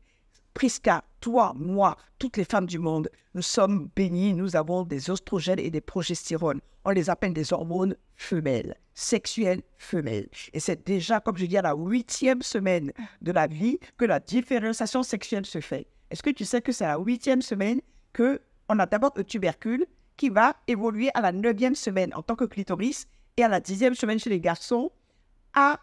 Prisca, toi, moi, toutes les femmes du monde, nous sommes bénies, nous avons des oestrogènes et des progestérones. On les appelle des hormones femelles, sexuelles femelles. Et c'est déjà, comme je dis, à la huitième semaine de la vie que la différenciation sexuelle se fait. Est-ce que tu sais que c'est à la huitième semaine que on a d'abord le tubercule qui va évoluer à la neuvième semaine en tant que clitoris et à la dixième semaine chez les garçons à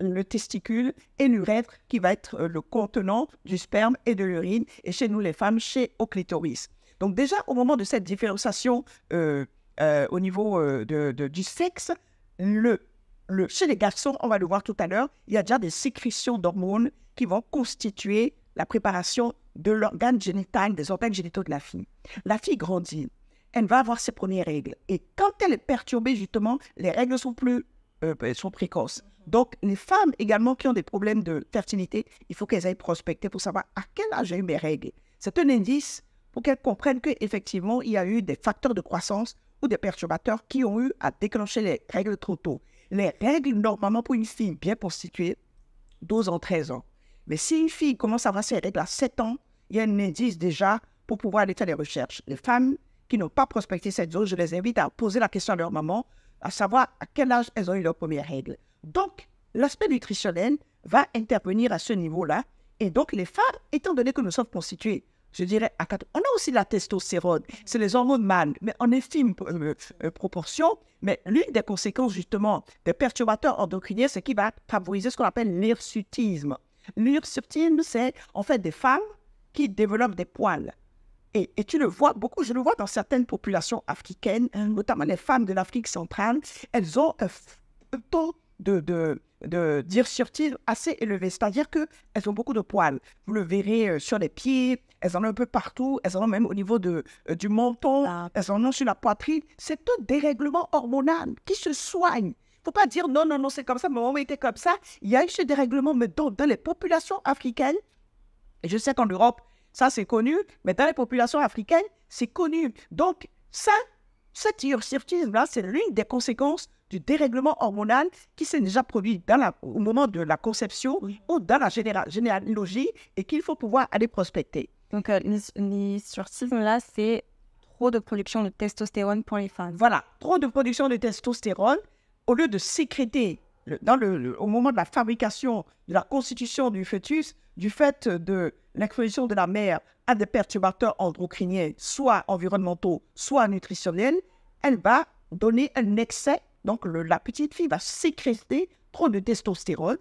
le testicule et l'urètre qui va être euh, le contenant du sperme et de l'urine, et chez nous les femmes, chez au clitoris. Donc déjà, au moment de cette différenciation euh, euh, au niveau de, de, du sexe, le, le, chez les garçons, on va le voir tout à l'heure, il y a déjà des sécrétions d'hormones qui vont constituer la préparation de l'organe génital, des organes génitaux de la fille. La fille grandit, elle va avoir ses premières règles. Et quand elle est perturbée, justement, les règles sont plus elles euh, ben, sont précoces. Donc, les femmes également qui ont des problèmes de fertilité, il faut qu'elles aillent prospecter pour savoir à quel âge j'ai eu mes règles. C'est un indice pour qu'elles comprennent qu'effectivement, il y a eu des facteurs de croissance ou des perturbateurs qui ont eu à déclencher les règles trop tôt. Les règles, normalement, pour une fille bien constituée, 12 ans, 13 ans. Mais si une fille commence à avoir ses règles à 7 ans, il y a un indice déjà pour pouvoir aller faire des recherches. Les femmes qui n'ont pas prospecté cette zone, je les invite à poser la question à leur maman à savoir à quel âge elles ont eu leurs premières règles. Donc, l'aspect nutritionnel va intervenir à ce niveau-là. Et donc, les femmes, étant donné que nous sommes constituées, je dirais, à 4, on a aussi la testostérone, c'est les hormones mâles, mais en estime euh, euh, proportion. Mais l'une des conséquences, justement, des perturbateurs endocriniens, c'est qu'il va favoriser ce qu'on appelle l'hirsutisme. L'hirsutisme, c'est en fait des femmes qui développent des poils et, tu le vois beaucoup, je le vois dans certaines populations africaines, hein, notamment les femmes de l'Afrique centrale, elles ont un, taux de, de, de assez élevé, c'est-à-dire qu'elles ont beaucoup de poils. Vous le verrez euh, sur les pieds, elles en ont un peu partout, elles en ont même au niveau de, euh, du menton, ah. elles en ont sur la poitrine. C'est un dérèglement hormonal qui se soigne faut pas dire non, non, non, c'est comme ça, mon maman était comme ça. Il y a eu ce dérèglement, mais dans, dans les populations africaines, et je sais qu'en Europe, ça, c'est connu. Mais dans les populations africaines, c'est connu. Donc, ça, cet hirsutisme-là, c'est l'une des conséquences du dérèglement hormonal qui s'est déjà produit dans la, au moment de la conception ou dans la généalogie et qu'il faut pouvoir aller prospecter. Donc, euh, là, c'est trop de production de testostérone pour les femmes. Voilà, trop de production de testostérone. Au lieu de sécréter dans au moment de la fabrication, de la constitution du fœtus, du fait de l'inclusion de la mère à des perturbateurs endocriniens, soit environnementaux, soit nutritionnels, elle va donner un excès. Donc, la petite fille va sécréter trop de testostérone.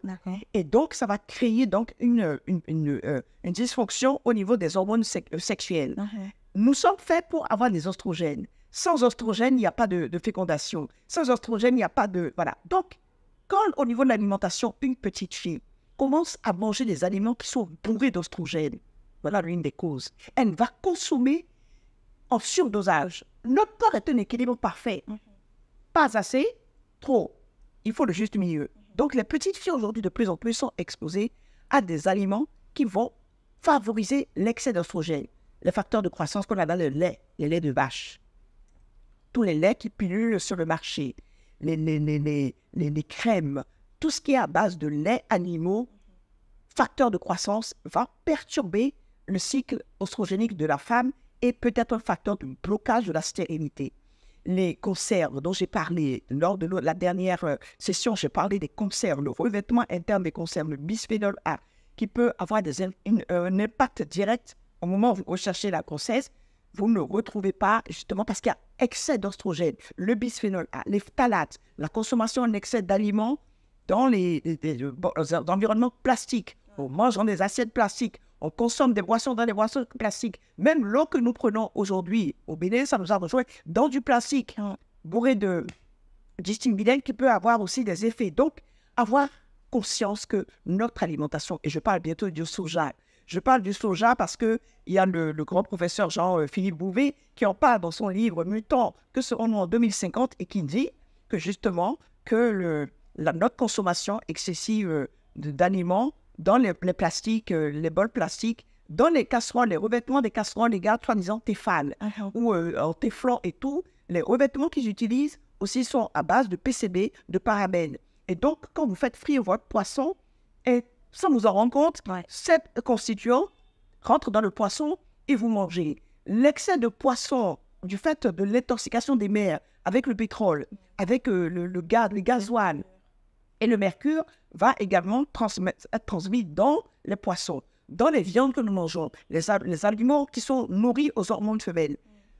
Et donc, ça va créer donc une, une, euh, dysfonction au niveau des hormones euh, sexuelles. Nous sommes faits pour avoir des oestrogènes. Sans oestrogènes, il n'y a pas de, de, fécondation. Sans oestrogènes, il n'y a pas de... Voilà. Donc, quand au niveau de l'alimentation, une petite fille commence à manger des aliments qui sont bourrés d'ostrogènes. Voilà l'une des causes. Elle va consommer en surdosage. Notre corps est un équilibre parfait. Mm-hmm. Pas assez, trop. Il faut le juste milieu. Mm-hmm. Donc les petites filles aujourd'hui de plus en plus sont exposées à des aliments qui vont favoriser l'excès d'ostrogène. Le facteur de croissance qu'on a dans le lait, les laits de vache. Tous les laits qui pilulent sur le marché, les, les, les, les crèmes, tout ce qui est à base de lait animaux, facteur de croissance, va perturber le cycle oestrogénique de la femme et peut être un facteur de blocage de la stérilité. Les conserves dont j'ai parlé lors de la dernière euh, session, j'ai parlé des conserves, le revêtement interne des conserves, le bisphénol A, qui peut avoir euh, un impact direct au moment où vous recherchez la grossesse. Vous ne le retrouvez pas justement parce qu'il y a excès d'ostrogène, le bisphénol A, les phtalates, la consommation en excès d'aliments dans les, euh, euh, environnements plastiques. On mange dans des assiettes plastiques. On consomme des boissons dans des boissons plastiques. Même l'eau que nous prenons aujourd'hui au Bénin, ça nous a rejoint dans du plastique hein, bourré de distinguidène qui peut avoir aussi des effets. Donc, avoir conscience que notre alimentation, et je parle bientôt du soja, je parle du soja parce qu'il y a le, grand professeur Jean-Philippe Bouvet qui en parle dans son livre Mutant, que serons-nous en 2050 et qui dit que justement que le, la, notre consommation excessive euh, d'aliments, dans les, plastiques, euh, les bols plastiques, dans les casseroles, les revêtements des casseroles, les gars, soi disant ah, ah. ou en euh, téflon et tout, les revêtements qu'ils utilisent aussi sont à base de PCB, de parabènes. Et donc, quand vous faites frire votre poisson, et sans vous en rendre compte, cette cet constituant rentre dans le poisson et vous mangez. L'excès de poisson, du fait de l'intoxication des mers avec le pétrole, avec le, gaz, les gazoines, et le mercure va également être transmis dans les poissons, dans les viandes que nous mangeons, les, aliments qui sont nourris aux hormones femelles.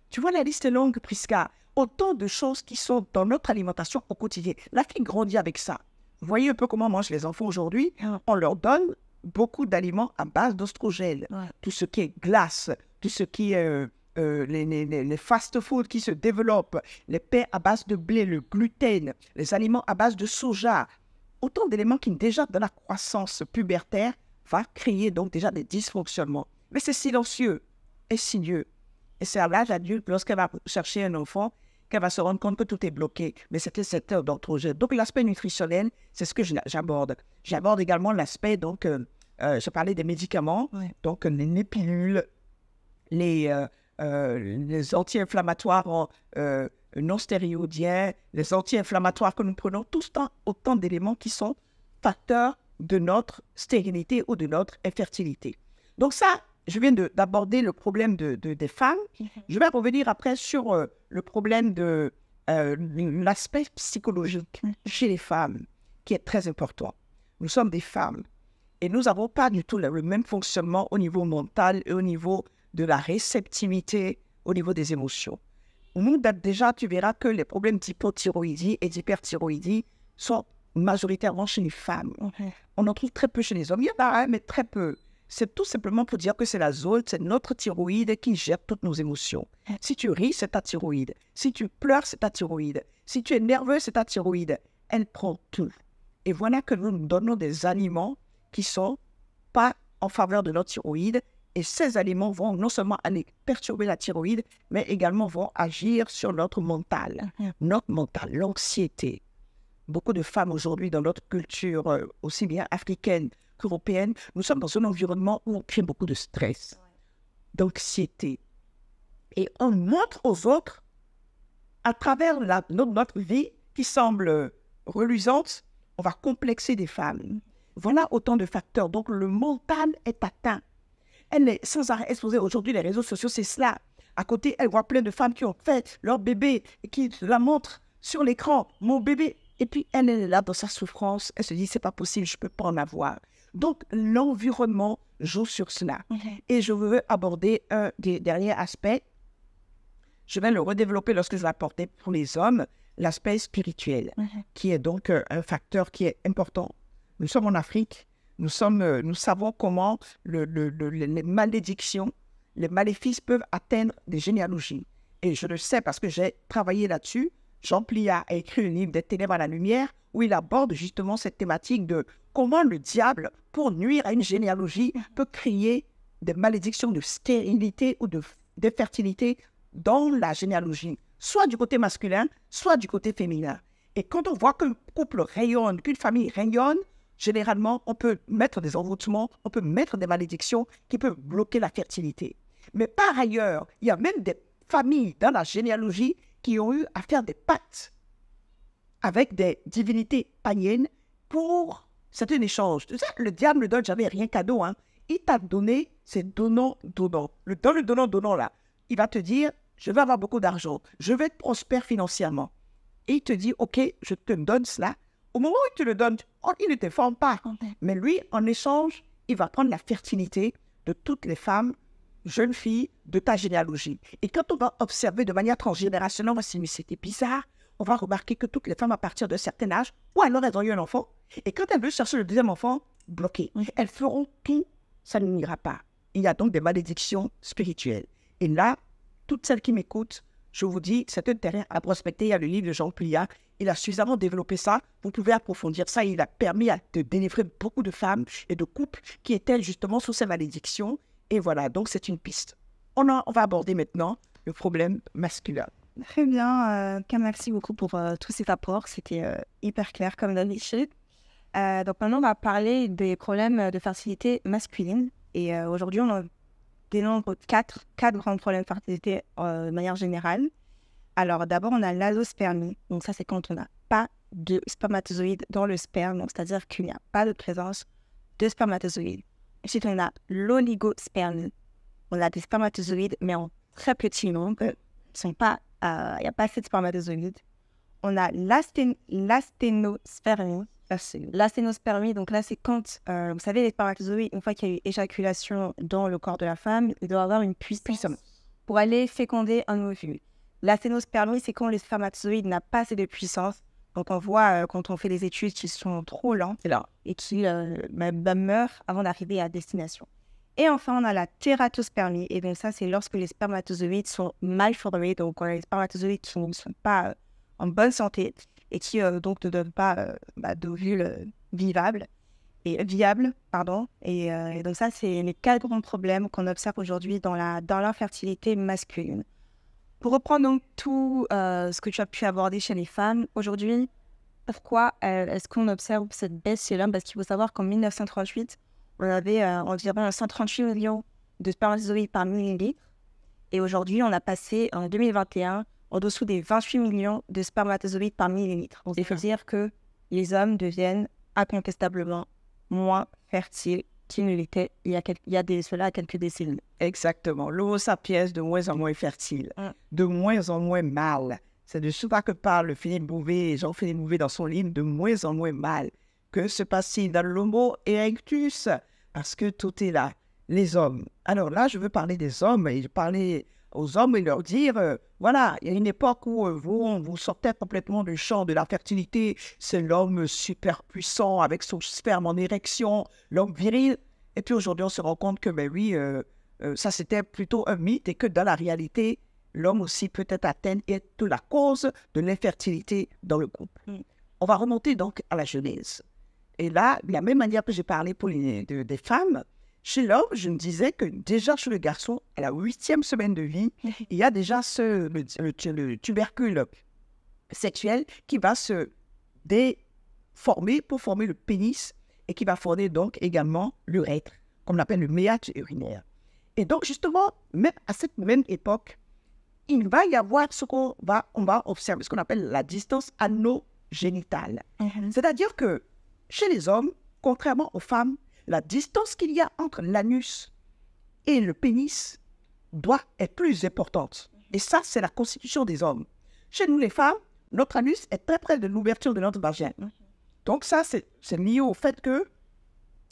Tu vois, la liste longue, Prisca. Autant de choses qui sont dans notre alimentation au quotidien. La fille grandit avec ça. voyez un peu comment mangent les enfants aujourd'hui. Ah. On leur donne beaucoup d'aliments à base d'ostrogène. Tout ce qui est glace, tout ce qui est euh, euh, les, fast-foods qui se développent, les pains à base de blé, le gluten, les aliments à base de soja, autant d'éléments qui, déjà, dans la croissance pubertaire, va créer donc déjà des dysfonctionnements. Mais c'est silencieux et sinueux. Et c'est à l'âge adulte, lorsqu'elle va chercher un enfant, qu'elle va se rendre compte que tout est bloqué. Mais c'était cette heure dentre Donc, l'aspect nutritionnel, c'est ce que j'aborde. J'aborde également l'aspect, donc, euh, euh, je parlais des médicaments, donc les, pilules, les, euh, euh, les anti-inflammatoires euh, non stéroïdiens, les anti-inflammatoires que nous prenons, tout autant d'éléments qui sont facteurs de notre stérilité ou de notre infertilité. Donc ça, je viens d'aborder le problème de, des femmes. Mm-hmm. Je vais revenir après sur euh, le problème de l'aspect psychologique mm. chez les femmes, qui est très important. Nous sommes des femmes et nous n'avons pas du tout le, même fonctionnement au niveau mental et au niveau de la réceptivité au niveau des émotions. Nous, déjà, tu verras que les problèmes d'hypothyroïdie et d'hyperthyroïdie sont majoritairement chez les femmes. Mhm. On en trouve très peu chez les hommes. Il y en a, mais très peu. C'est tout simplement pour dire que c'est la zone, c'est notre thyroïde qui gère toutes nos émotions. Mhm. Si tu ris, c'est ta thyroïde. Si tu pleures, c'est ta thyroïde. Si tu es nerveux, c'est ta thyroïde. Elle prend tout. Et voilà que nous nous donnons des aliments qui sont pas en faveur de notre thyroïde et ces aliments vont non seulement aller perturber la thyroïde, mais également vont agir sur notre mental, mm-hmm. notre mental, l'anxiété. Beaucoup de femmes aujourd'hui dans notre culture, euh, aussi bien africaine qu'européenne, nous sommes dans un environnement où on crée beaucoup de stress, d'anxiété. Et on montre aux autres, à travers notre vie qui semble reluisante, on va complexer des femmes. Mm-hmm. Voilà autant de facteurs. Donc le mental est atteint elle est sans arrêt exposée aujourd'hui, les réseaux sociaux, c'est cela. À côté, elle voit plein de femmes qui ont fait leur bébé et qui la montrent sur l'écran, mon bébé. Et puis, elle est là dans sa souffrance. Elle se dit, c'est pas possible, je peux pas en avoir. Donc, l'environnement joue sur cela. Mhm. Et je veux aborder un des derniers aspects. Je vais le redévelopper lorsque je apporté pour les hommes, l'aspect spirituel, mhm. qui est donc euh, un facteur qui est important. Nous sommes en Afrique, nous, sommes, euh, nous savons comment les malédictions, les maléfices peuvent atteindre des généalogies. Et je le sais parce que j'ai travaillé là-dessus. Jean Plia a écrit un livre Des ténèbres à la lumière où il aborde justement cette thématique de comment le diable, pour nuire à une généalogie, peut créer des malédictions de stérilité ou de fertilité dans la généalogie, soit du côté masculin, soit du côté féminin. Et quand on voit qu'un couple rayonne, qu'une famille rayonne, généralement, on peut mettre des envoûtements, on peut mettre des malédictions qui peuvent bloquer la fertilité. Mais par ailleurs, il y a même des familles dans la généalogie qui ont eu à faire des pactes avec des divinités paniennes pour... C'est un échange. le diable ne donne jamais rien cadeau. Hein. Il t'a donné, c'est donnant, donnant. Le le donnant, donnant là. Il va te dire, je vais avoir beaucoup d'argent, je vais être prospère financièrement. Et il te dit, OK, je te donne cela, au moment où tu le donnes, oh, il ne te forme pas. Mais lui, en échange, il va prendre la fertilité de toutes les femmes, jeunes filles, de ta généalogie. Et quand on va observer de manière transgénérationnelle, on c'était bizarre. On va remarquer que toutes les femmes à partir d'un certain âge, ou alors elles ont eu un enfant, et quand elles veulent chercher le deuxième enfant, bloqué. Elles feront tout, ça ne n'ira pas. Il y a donc des malédictions spirituelles. Et là, toutes celles qui m'écoutent, je vous dis, c'est un terrain à prospecter. Il y a le livre de Jean Pliat il a suffisamment développé ça. Vous pouvez approfondir ça. Il a permis de délivrer beaucoup de femmes et de couples qui étaient justement sous ces malédictions. Et voilà, donc c'est une piste. On, on va aborder maintenant le problème masculin. Très bien. Euh, merci beaucoup pour euh, tous ces apports. C'était euh, hyper clair comme d'habitude. donc maintenant, on va parler des problèmes de fertilité masculine. Et aujourd'hui, on a nombres quatre, quatre grands problèmes de fertilité de manière générale. Alors d'abord, on a l'allospermie. Donc ça, c'est quand on n'a pas de spermatozoïdes dans le sperme, c'est-à-dire qu'il n'y a pas de présence de spermatozoïdes. Ensuite, on a l'oligospermie. On a des spermatozoïdes, mais en très petit nombre. Euh, il n'y a pas assez de spermatozoïdes. On a l'asténospermie. L'asténospermie, donc là, c'est quand, euh, vous savez, les spermatozoïdes, une fois qu'il y a eu éjaculation dans le corps de la femme, il doit avoir une puissance pour aller féconder un ovule. La cénospermie, c'est quand le spermatozoïde n'a pas assez de puissance. Donc on voit euh, quand on fait des études qui sont trop lentes et qui euh, bah, bah, meurent avant d'arriver à destination. Et enfin, on a la tératospermie. Et donc ça, c'est lorsque les spermatozoïdes sont mal formés. Donc on les spermatozoïdes ne sont pas euh, en bonne santé et qui donc ne donnent pas bah, d'ovules et viables. Pardon. Et, donc ça, c'est les quatre grands problèmes qu'on observe aujourd'hui dans l'infertilité dans masculine. Pour reprendre donc tout euh, ce que tu as pu aborder chez les femmes, aujourd'hui, pourquoi euh, est-ce qu'on observe cette baisse chez l'homme Parce qu'il faut savoir qu'en 1938, on avait euh, environ 138 millions de spermatozoïdes par millilitre. Et aujourd'hui, on a passé en 2021 en dessous des 28 millions de spermatozoïdes par millilitre. Donc, oh, il faut dire que les hommes deviennent incontestablement moins fertiles qui il y a, il y a des, cela quelques décennies. Exactement. sa pièce de moins en moins fertile, mm. de moins en moins mal. C'est de souvent que parle Philippe Bouvet, Jean-Philippe Bouvet dans son livre De moins en moins mal. Que se passe-t-il dans l'homo erectus Parce que tout est là, les hommes. Alors là, je veux parler des hommes et je aux hommes et leur dire, euh, voilà, il y a une époque où euh, vous, vous sortez complètement du champ de la fertilité, c'est l'homme super puissant avec son sperme en érection, l'homme viril. Et puis aujourd'hui, on se rend compte que, ben oui, euh, ça c'était plutôt un mythe et que dans la réalité, l'homme aussi peut être atteint et être la cause de l'infertilité dans le couple. Mm. On va remonter donc à la Genèse. Et là, de la même manière que j'ai parlé pour les, des femmes, chez l'homme, je me disais que déjà chez le garçon, à la huitième semaine de vie, il y a déjà ce, le, tubercule sexuel qui va se déformer pour former le pénis et qui va former donc également l'urètre, on appelle le méat urinaire. Et donc justement, même à cette même époque, il va y avoir ce qu'on va, on va observer, ce qu'on appelle la distance anogénitale. Mm-hmm. C'est-à-dire que chez les hommes, contrairement aux femmes, la distance qu'il y a entre l'anus et le pénis doit être plus importante. Et ça, c'est la constitution des hommes. Chez nous, les femmes, notre anus est très près de l'ouverture de notre vagin. Donc ça, c'est lié au fait que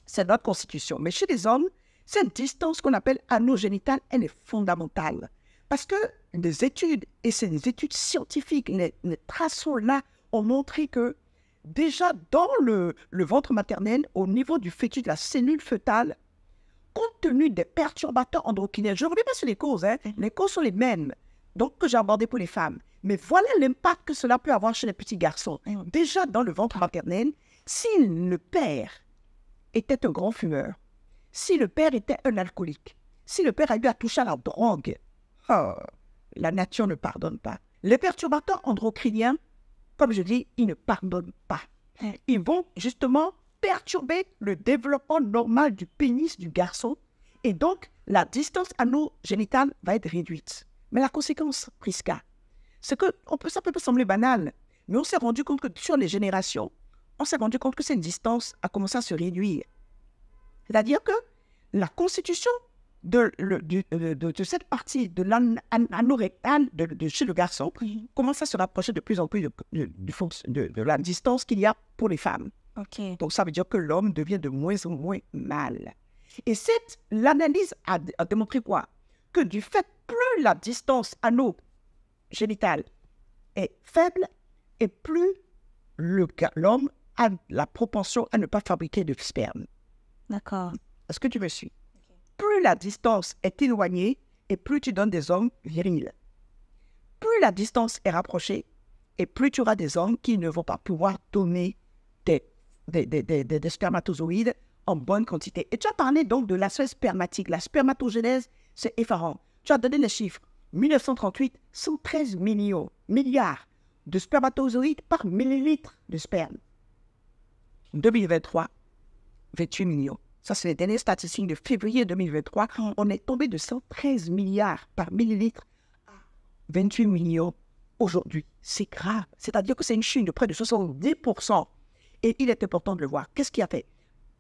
c'est notre constitution. Mais chez les hommes, cette distance qu'on appelle anogénitale, elle est fondamentale. Parce que des études, et c'est des études scientifiques, les, traçons là, ont montré que déjà dans le, ventre maternel, au niveau du fœtus, de la cellule fœtale, compte tenu des perturbateurs endocriniens, je ne reviens pas sur les causes, hein. mhm. les causes sont les mêmes, donc que j'ai abordées pour les femmes. Mais voilà l'impact que cela peut avoir chez les petits garçons. Eh déjà dans le ventre maternel, si le père était un grand fumeur, si le père était un alcoolique, si le père a eu à toucher à la drogue, oh, la nature ne pardonne pas. Les perturbateurs endocriniens comme je dis, ils ne pardonnent pas. Ils vont justement perturber le développement normal du pénis du garçon et donc la distance ano-génitale va être réduite. Mais la conséquence, Prisca, c'est que on peut, ça peut sembler banal, mais on s'est rendu compte que sur les générations, on s'est rendu compte que cette distance a commencé à se réduire. C'est-à-dire que la constitution euh, de, cette partie de l'anorectal de, chez le garçon commence à se rapprocher de plus en plus de, la distance qu'il y a pour les femmes. Donc, ça veut dire que l'homme devient de moins en moins mâle. Et cette, l'analyse a, démontré quoi Que du fait, plus la distance anogénitale est faible, et plus l'homme a la propension à ne pas fabriquer de sperme. D'accord. Est-ce que tu me suis plus la distance est éloignée et plus tu donnes des hommes virils. Plus la distance est rapprochée et plus tu auras des hommes qui ne vont pas pouvoir donner des, spermatozoïdes en bonne quantité. Et tu as parlé donc de la spermatique. La spermatogénèse, c'est effarant. Tu as donné les chiffres. 1938, 113 millions, milliards de spermatozoïdes par millilitre de sperme. 2023, 28 millions. Ça, c'est les dernières statistiques de février 2023. Mm. On est tombé de 113 milliards par millilitre à 28 millions aujourd'hui. C'est grave. C'est-à-dire que c'est une chine de près de 70%. Et il est important de le voir. Qu'est-ce qui a fait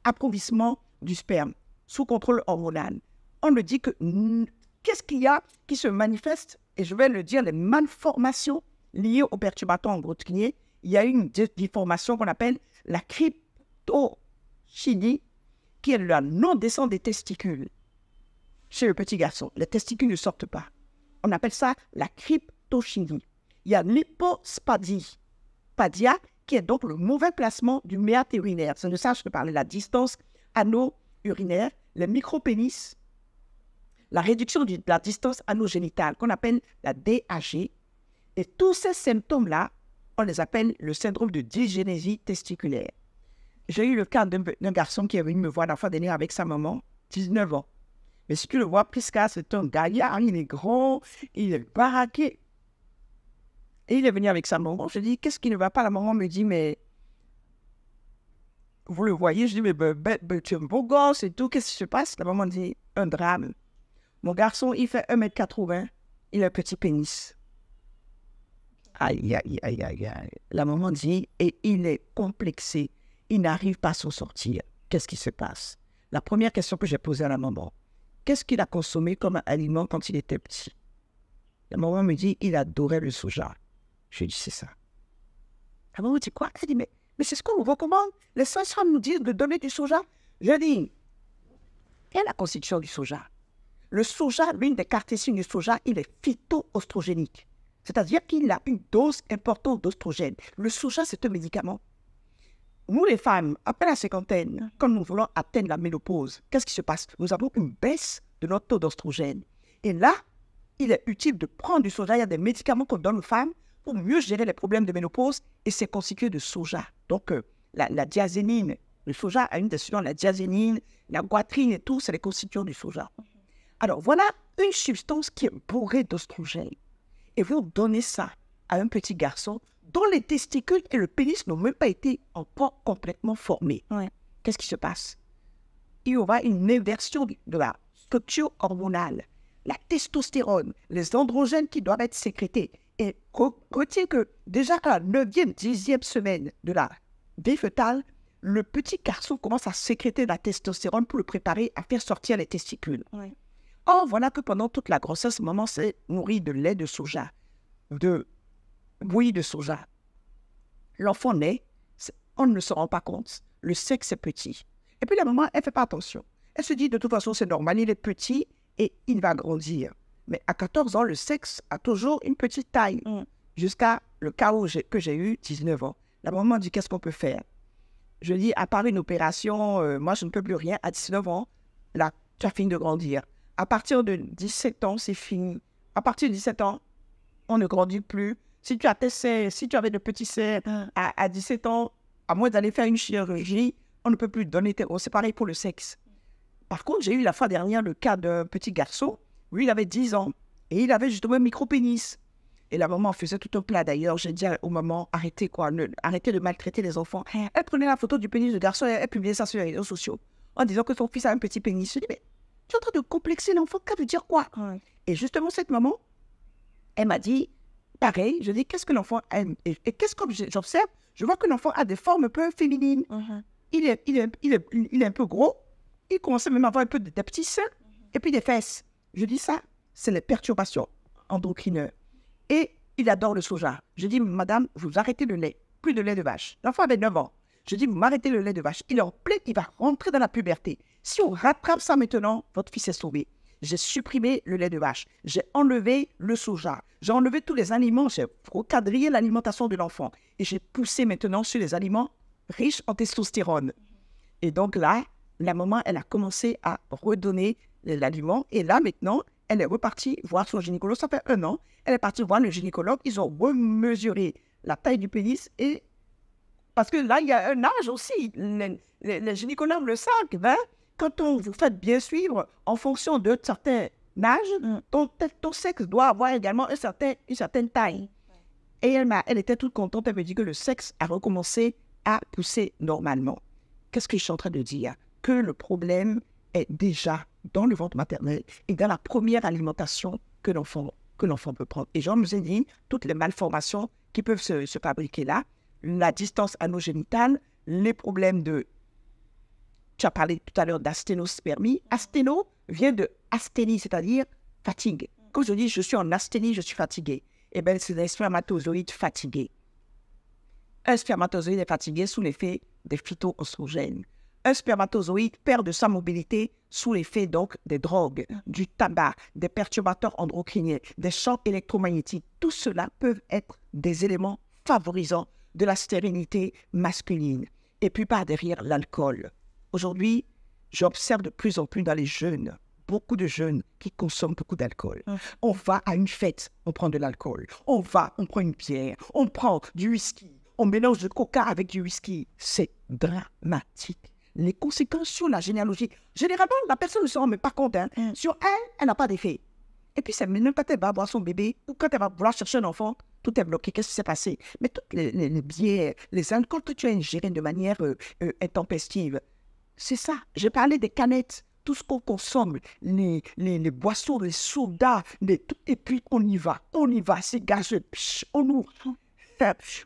approvisionnement du sperme sous contrôle hormonal. On le dit que qu'est-ce qu'il y a qui se manifeste, et je vais le dire, les malformations liées aux perturbateurs endocriniens. Il y a une déformation qu'on appelle la cryptochinie qui est la non-descente des testicules chez le petit garçon. Les testicules ne sortent pas. On appelle ça la cryptochimie. Il y a l'hypospadie, padia, qui est donc le mauvais placement du méat urinaire. Ça ne sache que parler de la distance anneau urinaire les micropénis, la réduction de la distance anogénitale, qu'on appelle la DAG. Et tous ces symptômes-là, on les appelle le syndrome de dysgénésie testiculaire. J'ai eu le cas d'un garçon qui est venu me voir fois dernière avec sa maman, 19 ans. Mais si tu le vois, Prisca, c'est un gaillard, il est grand, il est baraqué. Et il est venu avec sa maman. Je dis, qu'est-ce qui ne va pas La maman me dit, mais vous le voyez, je dis, mais, ben, ben, ben, tu es un beau gosse et tout, qu'est-ce qui se passe La maman dit, un drame. Mon garçon, il fait 1m80, il a un petit pénis. Aïe, aïe, aïe, aïe, aïe. La maman dit, et il est complexé il n'arrive pas à s'en sortir. Qu'est-ce qui se passe La première question que j'ai posée à la maman, qu'est-ce qu'il a consommé comme aliment quand il était petit La maman me dit, il adorait le soja. lui dis, c'est ça. La maman me dit, quoi Elle dit, mais, c'est ce qu'on recommande. Les sages nous disent de donner du soja. Je dis, quelle est la constitution du soja Le soja, l'une des signes du soja, il est phyto-ostrogénique. C'est-à-dire qu'il a une dose importante d'ostrogène. Le soja, c'est un médicament nous les femmes, après la cinquantaine, quand nous voulons atteindre la ménopause, qu'est-ce qui se passe Nous avons une baisse de notre taux d'ostrogène. Et là, il est utile de prendre du soja. Il y a des médicaments qu'on donne aux femmes pour mieux gérer les problèmes de ménopause et c'est constitué de soja. Donc, euh, la, la, diazénine, le soja a une des la diazénine, la guatrine et tout, c'est les constituants du soja. Alors, voilà une substance qui est bourrée d'ostrogène. Et vous donnez ça à un petit garçon dont les testicules et le pénis n'ont même pas été encore complètement formés. Qu'est-ce qui se passe Il y aura une inversion de la structure hormonale. La testostérone, les androgènes qui doivent être sécrétés. Et retiens que déjà à la 9e, 10e semaine de la vie fœtale, le petit garçon commence à sécréter la testostérone pour le préparer à faire sortir les testicules. Or, oh, voilà que pendant toute la grossesse, maman s'est nourrie de lait de soja, de bouillie de soja. L'enfant naît, on ne se rend pas compte, le sexe est petit. Et puis la maman, elle ne fait pas attention. Elle se dit, de toute façon, c'est normal, il est petit et il va grandir. Mais à 14 ans, le sexe a toujours une petite taille. Mm. Jusqu'à le cas où que j'ai eu, 19 ans. La maman dit, qu'est-ce qu'on peut faire Je dis, à part une opération, euh, moi, je ne peux plus rien. À 19 ans, là, tu as fini de grandir. À partir de 17 ans, c'est fini. À partir de 17 ans, on ne grandit plus. Si tu as tes si tu avais de petits seins à, 17 ans, à moins d'aller faire une chirurgie, on ne peut plus donner tes C'est pareil pour le sexe. Par contre, j'ai eu la fois dernière le cas d'un petit garçon. Lui, il avait 10 ans et il avait justement un micro-pénis. Et la maman faisait tout un plat d'ailleurs. J'ai dit au moment, arrêtez quoi, arrêtez de maltraiter les enfants. Hein, elle prenait la photo du pénis du garçon et elle publiait ça sur les réseaux sociaux en disant que son fils a un petit pénis. Je dis, mais tu es en train de complexer l'enfant, qu'à veut dire quoi Et justement, cette maman, elle m'a dit, pareil, je dis qu'est-ce que l'enfant aime. Et, qu'est-ce que j'observe Je vois que l'enfant a des formes un peu féminines. Mm-hmm. il, est, il, est, un peu gros. Il commence même à avoir un peu de petits seins mm-hmm. et puis des fesses. Je dis ça, c'est les perturbations endocrineuses Et il adore le soja. Je dis, madame, vous arrêtez le lait. Plus de lait de vache. L'enfant avait 9 ans. Je dis, vous m'arrêtez le lait de vache. Il leur en il va rentrer dans la puberté. Si on rattrape ça maintenant, votre fils est sauvé j'ai supprimé le lait de vache, j'ai enlevé le soja, j'ai enlevé tous les aliments, j'ai recadré l'alimentation de l'enfant et j'ai poussé maintenant sur les aliments riches en testostérone. Et donc là, la maman, elle a commencé à redonner l'aliment et là maintenant, elle est repartie voir son gynécologue. Ça fait un an, elle est partie voir le gynécologue, ils ont remesuré la taille du pénis et parce que là, il y a un âge aussi. Les, les, gynécologues le savent, ben, quand on vous fait bien suivre, en fonction de certains âges, mm. ton, sexe doit avoir également un certain, une certaine taille. Et elle, m'a, elle était toute contente, elle me dit que le sexe a recommencé à pousser normalement. Qu'est-ce que je suis en train de dire Que le problème est déjà dans le ventre maternel et dans la première alimentation que l'enfant que l'enfant peut prendre. Et j'en me dit toutes les malformations qui peuvent se fabriquer là, la distance anogénitale, les problèmes de tu as parlé tout à l'heure d'asténospermie. Asténo vient de asthénie, c'est-à-dire fatigue. Quand je dis je suis en asthénie, je suis fatigué, eh bien, c'est un spermatozoïde fatigué. Un spermatozoïde est fatigué sous l'effet des phytoestrogènes. Un spermatozoïde perd de sa mobilité sous l'effet donc des drogues, du tabac, des perturbateurs endocriniens, des champs électromagnétiques. Tout cela peut être des éléments favorisants de la stérilité masculine. Et puis par derrière l'alcool. Aujourd'hui, j'observe de plus en plus dans les jeunes, beaucoup de jeunes qui consomment beaucoup d'alcool. Hum. On va à une fête, on prend de l'alcool. On va, on prend une bière, on prend du whisky, on mélange le coca avec du whisky. C'est dramatique. Les conséquences sur la généalogie, généralement, la personne ne se rend pas compte. Hein. Hum. Sur elle, elle n'a pas d'effet. Et puis, même quand elle va avoir son bébé ou quand elle va vouloir chercher un enfant, tout est bloqué. Qu'est-ce qui s'est passé Mais toutes les, bières, les alcools que tu as ingérés de manière euh, euh, intempestive, c'est ça. Je parlais des canettes, tout ce qu'on consomme, les, les, boissons, les sodas, tout, et puis on y va, on y va, c'est gazeux, on ouvre.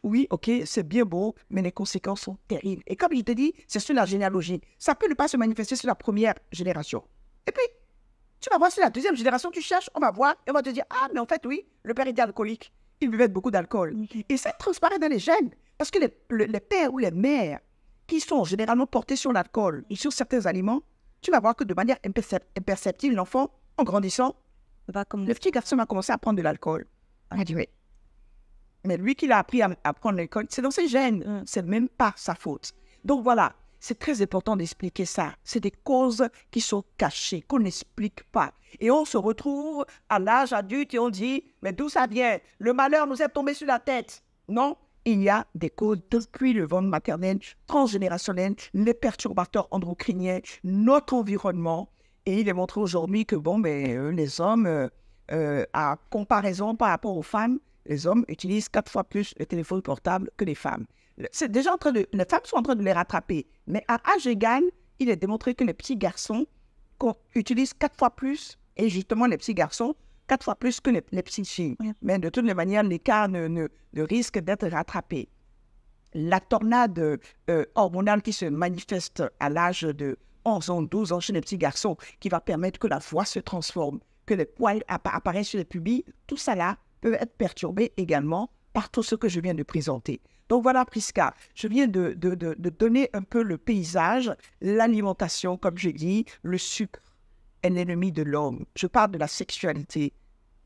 Oui, ok, c'est bien beau, mais les conséquences sont terribles. Et comme je te dis, c'est sur la généalogie. Ça peut ne pas se manifester sur la première génération. Et puis, tu vas voir sur la deuxième génération, tu cherches, on va voir, et on va te dire, ah, mais en fait, oui, le père était alcoolique. Il buvait beaucoup d'alcool. Et ça transparaît dans les gènes. Parce que les, les pères ou les mères qui sont généralement portés sur l'alcool et sur certains aliments, tu vas voir que de manière imperceptible, l'enfant, en grandissant, va le petit garçon a commencé à prendre de l'alcool. Ah, mais lui qui l'a appris à, prendre l'alcool, c'est dans ses gènes, hum. c'est même pas sa faute. Donc voilà, c'est très important d'expliquer ça. C'est des causes qui sont cachées, qu'on n'explique pas. Et on se retrouve à l'âge adulte et on dit, mais d'où ça vient Le malheur nous est tombé sur la tête. Non, il y a des causes depuis le ventre maternel, transgénérationnel, les perturbateurs endocriniens, notre environnement. Et il est montré aujourd'hui que, bon, mais ben, euh, les hommes, euh, euh, à comparaison par rapport aux femmes, les hommes utilisent quatre fois plus le téléphone portable que les femmes. C'est déjà en train de, les femmes sont en train de les rattraper. Mais à âge égal, il est démontré que les petits garçons utilisent quatre fois plus, et justement les petits garçons quatre fois plus que les, les Mais de toutes les manières, l'écart ne, ne, risque d'être rattrapé. La tornade euh, hormonale qui se manifeste à l'âge de 11 ans, 12 ans chez les petits garçons, qui va permettre que la voix se transforme, que les poils apparaissent sur les pubis, tout cela peut être perturbé également par tout ce que je viens de présenter. Donc voilà, Prisca, je viens de, donner un peu le paysage, l'alimentation, comme je dit, le sucre, un ennemi de l'homme. Je parle de la sexualité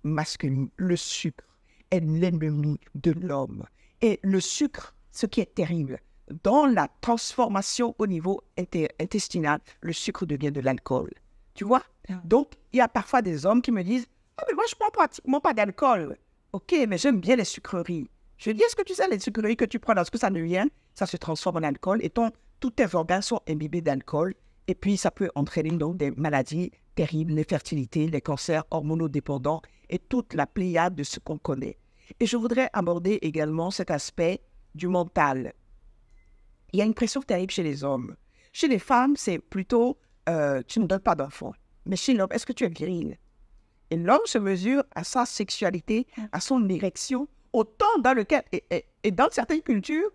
masculine. Le sucre est l'ennemi de l'homme. Et le sucre, ce qui est terrible, dans la transformation au niveau intestinal, le sucre devient de l'alcool. Tu vois ah. Donc, il y a parfois des hommes qui me disent Ah, mais Moi, je prends pratiquement pas d'alcool. Ok, mais j'aime bien les sucreries. Je dis Est-ce que tu sais les sucreries que tu prends Lorsque ça ne vient, ça se transforme en alcool et ton, tous tes organes sont imbibés d'alcool. Et puis, ça peut entraîner donc des maladies terribles, fertilités, les cancers hormonodépendants et toute la pléiade de ce qu'on connaît. Et je voudrais aborder également cet aspect du mental. Il y a une pression terrible chez les hommes. Chez les femmes, c'est plutôt euh, tu ne donnes pas d'enfant. Mais chez l'homme, est-ce que tu es viril Et l'homme se mesure à sa sexualité, à son érection, au dans lequel, et, et, dans certaines cultures,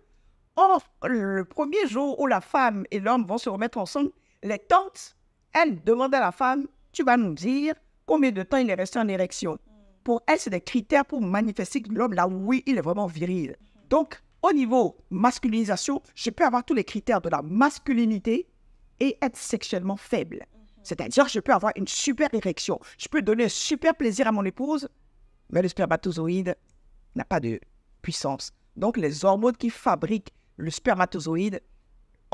or, le premier jour où la femme et l'homme vont se remettre ensemble, les tantes elle demande à la femme, tu vas nous dire combien de temps il est resté en érection. Pour elle, c'est des critères pour manifester que l'homme, là, oui, il est vraiment viril. Donc, au niveau masculinisation, je peux avoir tous les critères de la masculinité et être sexuellement faible. C'est-à-dire, je peux avoir une super érection, je peux donner un super plaisir à mon épouse, mais le spermatozoïde n'a pas de puissance. Donc, les hormones qui fabriquent le spermatozoïde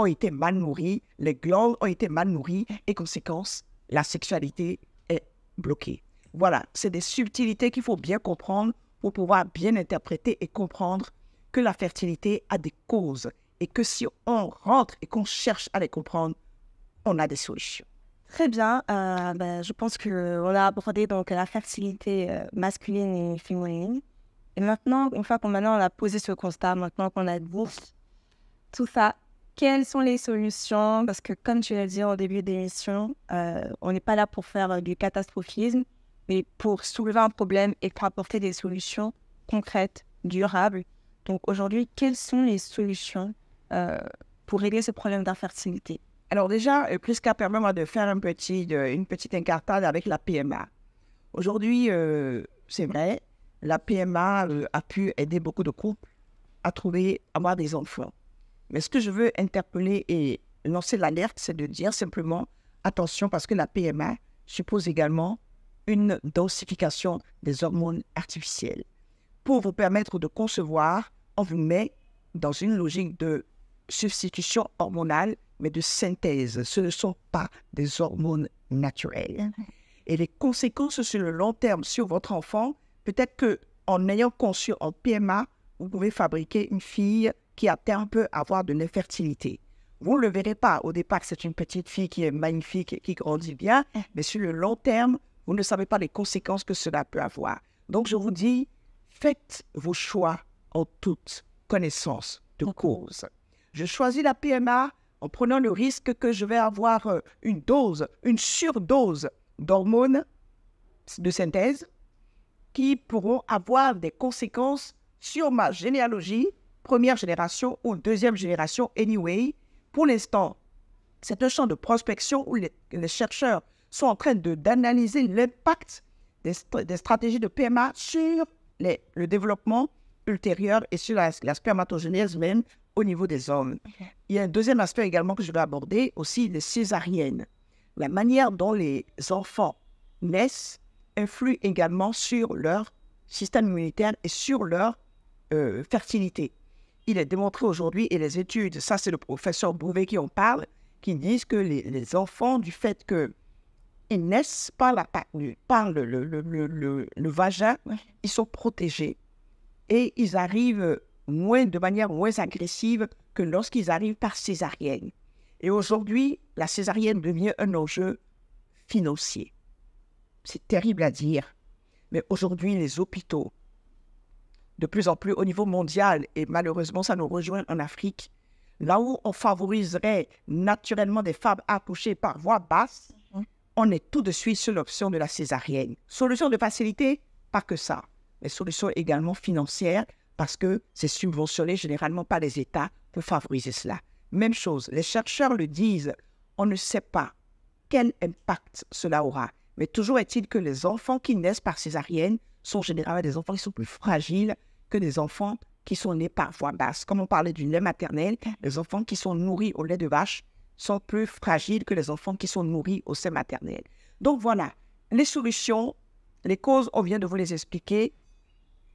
ont été mal nourris, les glandes ont été mal nourries, et conséquence, la sexualité est bloquée. Voilà, c'est des subtilités qu'il faut bien comprendre pour pouvoir bien interpréter et comprendre que la fertilité a des causes et que si on rentre et qu'on cherche à les comprendre, on a des solutions. Très bien. Euh, ben, je pense qu'on a abordé donc la fertilité euh, masculine et féminine. Et maintenant, une fois qu'on a posé ce constat, maintenant qu'on a dit tout ça, quelles sont les solutions Parce que comme tu l'as dit au début de l'émission, euh, on n'est pas là pour faire euh, du catastrophisme, mais pour soulever un problème et pour apporter des solutions concrètes, durables. Donc aujourd'hui, quelles sont les solutions euh, pour régler ce problème d'infertilité Alors déjà, plus qu'à permettre de faire un petit, de, une petite incartade avec la PMA. Aujourd'hui, c'est vrai, la PMA a pu aider beaucoup de couples à trouver, à avoir des enfants. Mais ce que je veux interpeller et lancer l'alerte, c'est de dire simplement attention parce que la PMA suppose également une dosification des hormones artificielles. Pour vous permettre de concevoir, on vous met dans une logique de substitution hormonale, mais de synthèse. Ce ne sont pas des hormones naturelles. Mm-hmm. Et les conséquences sur le long terme sur votre enfant, peut-être que en ayant conçu en PMA, vous pouvez fabriquer une fille qui un un peu avoir de l'infertilité. Vous ne le verrez pas au départ, c'est une petite fille qui est magnifique et qui grandit bien, eh. mais sur le long terme, vous ne savez pas les conséquences que cela peut avoir. Donc je vous dis, faites vos choix en toute connaissance de cause. Je choisis la PMA en prenant le risque que je vais avoir euh, une dose, une surdose d'hormones de synthèse qui pourront avoir des conséquences sur ma généalogie première génération ou deuxième génération anyway. Pour l'instant, c'est un champ de prospection où les, chercheurs sont en train d'analyser l'impact des, stratégies de PMA sur le développement ultérieur et sur la, la spermatogénèse même au niveau des hommes. Il y a un deuxième aspect également que je dois aborder, aussi les césariennes. La manière dont les enfants naissent influe également sur leur système immunitaire et sur leur euh, fertilité. Il est démontré aujourd'hui, et les études, ça c'est le professeur Bouvet qui en parle, qui disent que les, enfants, du fait que ils naissent par, la, par le, le, vagin, ils sont protégés et ils arrivent moins, de manière moins agressive que lorsqu'ils arrivent par césarienne. Et aujourd'hui, la césarienne devient un enjeu financier. C'est terrible à dire, mais aujourd'hui, les hôpitaux de plus en plus au niveau mondial, et malheureusement, ça nous rejoint en Afrique, là où on favoriserait naturellement des femmes accouchées par voie basse, mhm. on est tout de suite sur l'option de la césarienne. Solution de facilité, pas que ça, mais solution également financière, parce que c'est subventionné généralement par les États pour favoriser cela. Même chose, les chercheurs le disent, on ne sait pas quel impact cela aura. Mais toujours est-il que les enfants qui naissent par césarienne sont généralement des enfants qui sont plus fragiles que des enfants qui sont nés par voie basse. Comme on parlait du lait maternel, les enfants qui sont nourris au lait de vache sont plus fragiles que les enfants qui sont nourris au sein maternel. Donc voilà, les solutions, les causes, on vient de vous les expliquer.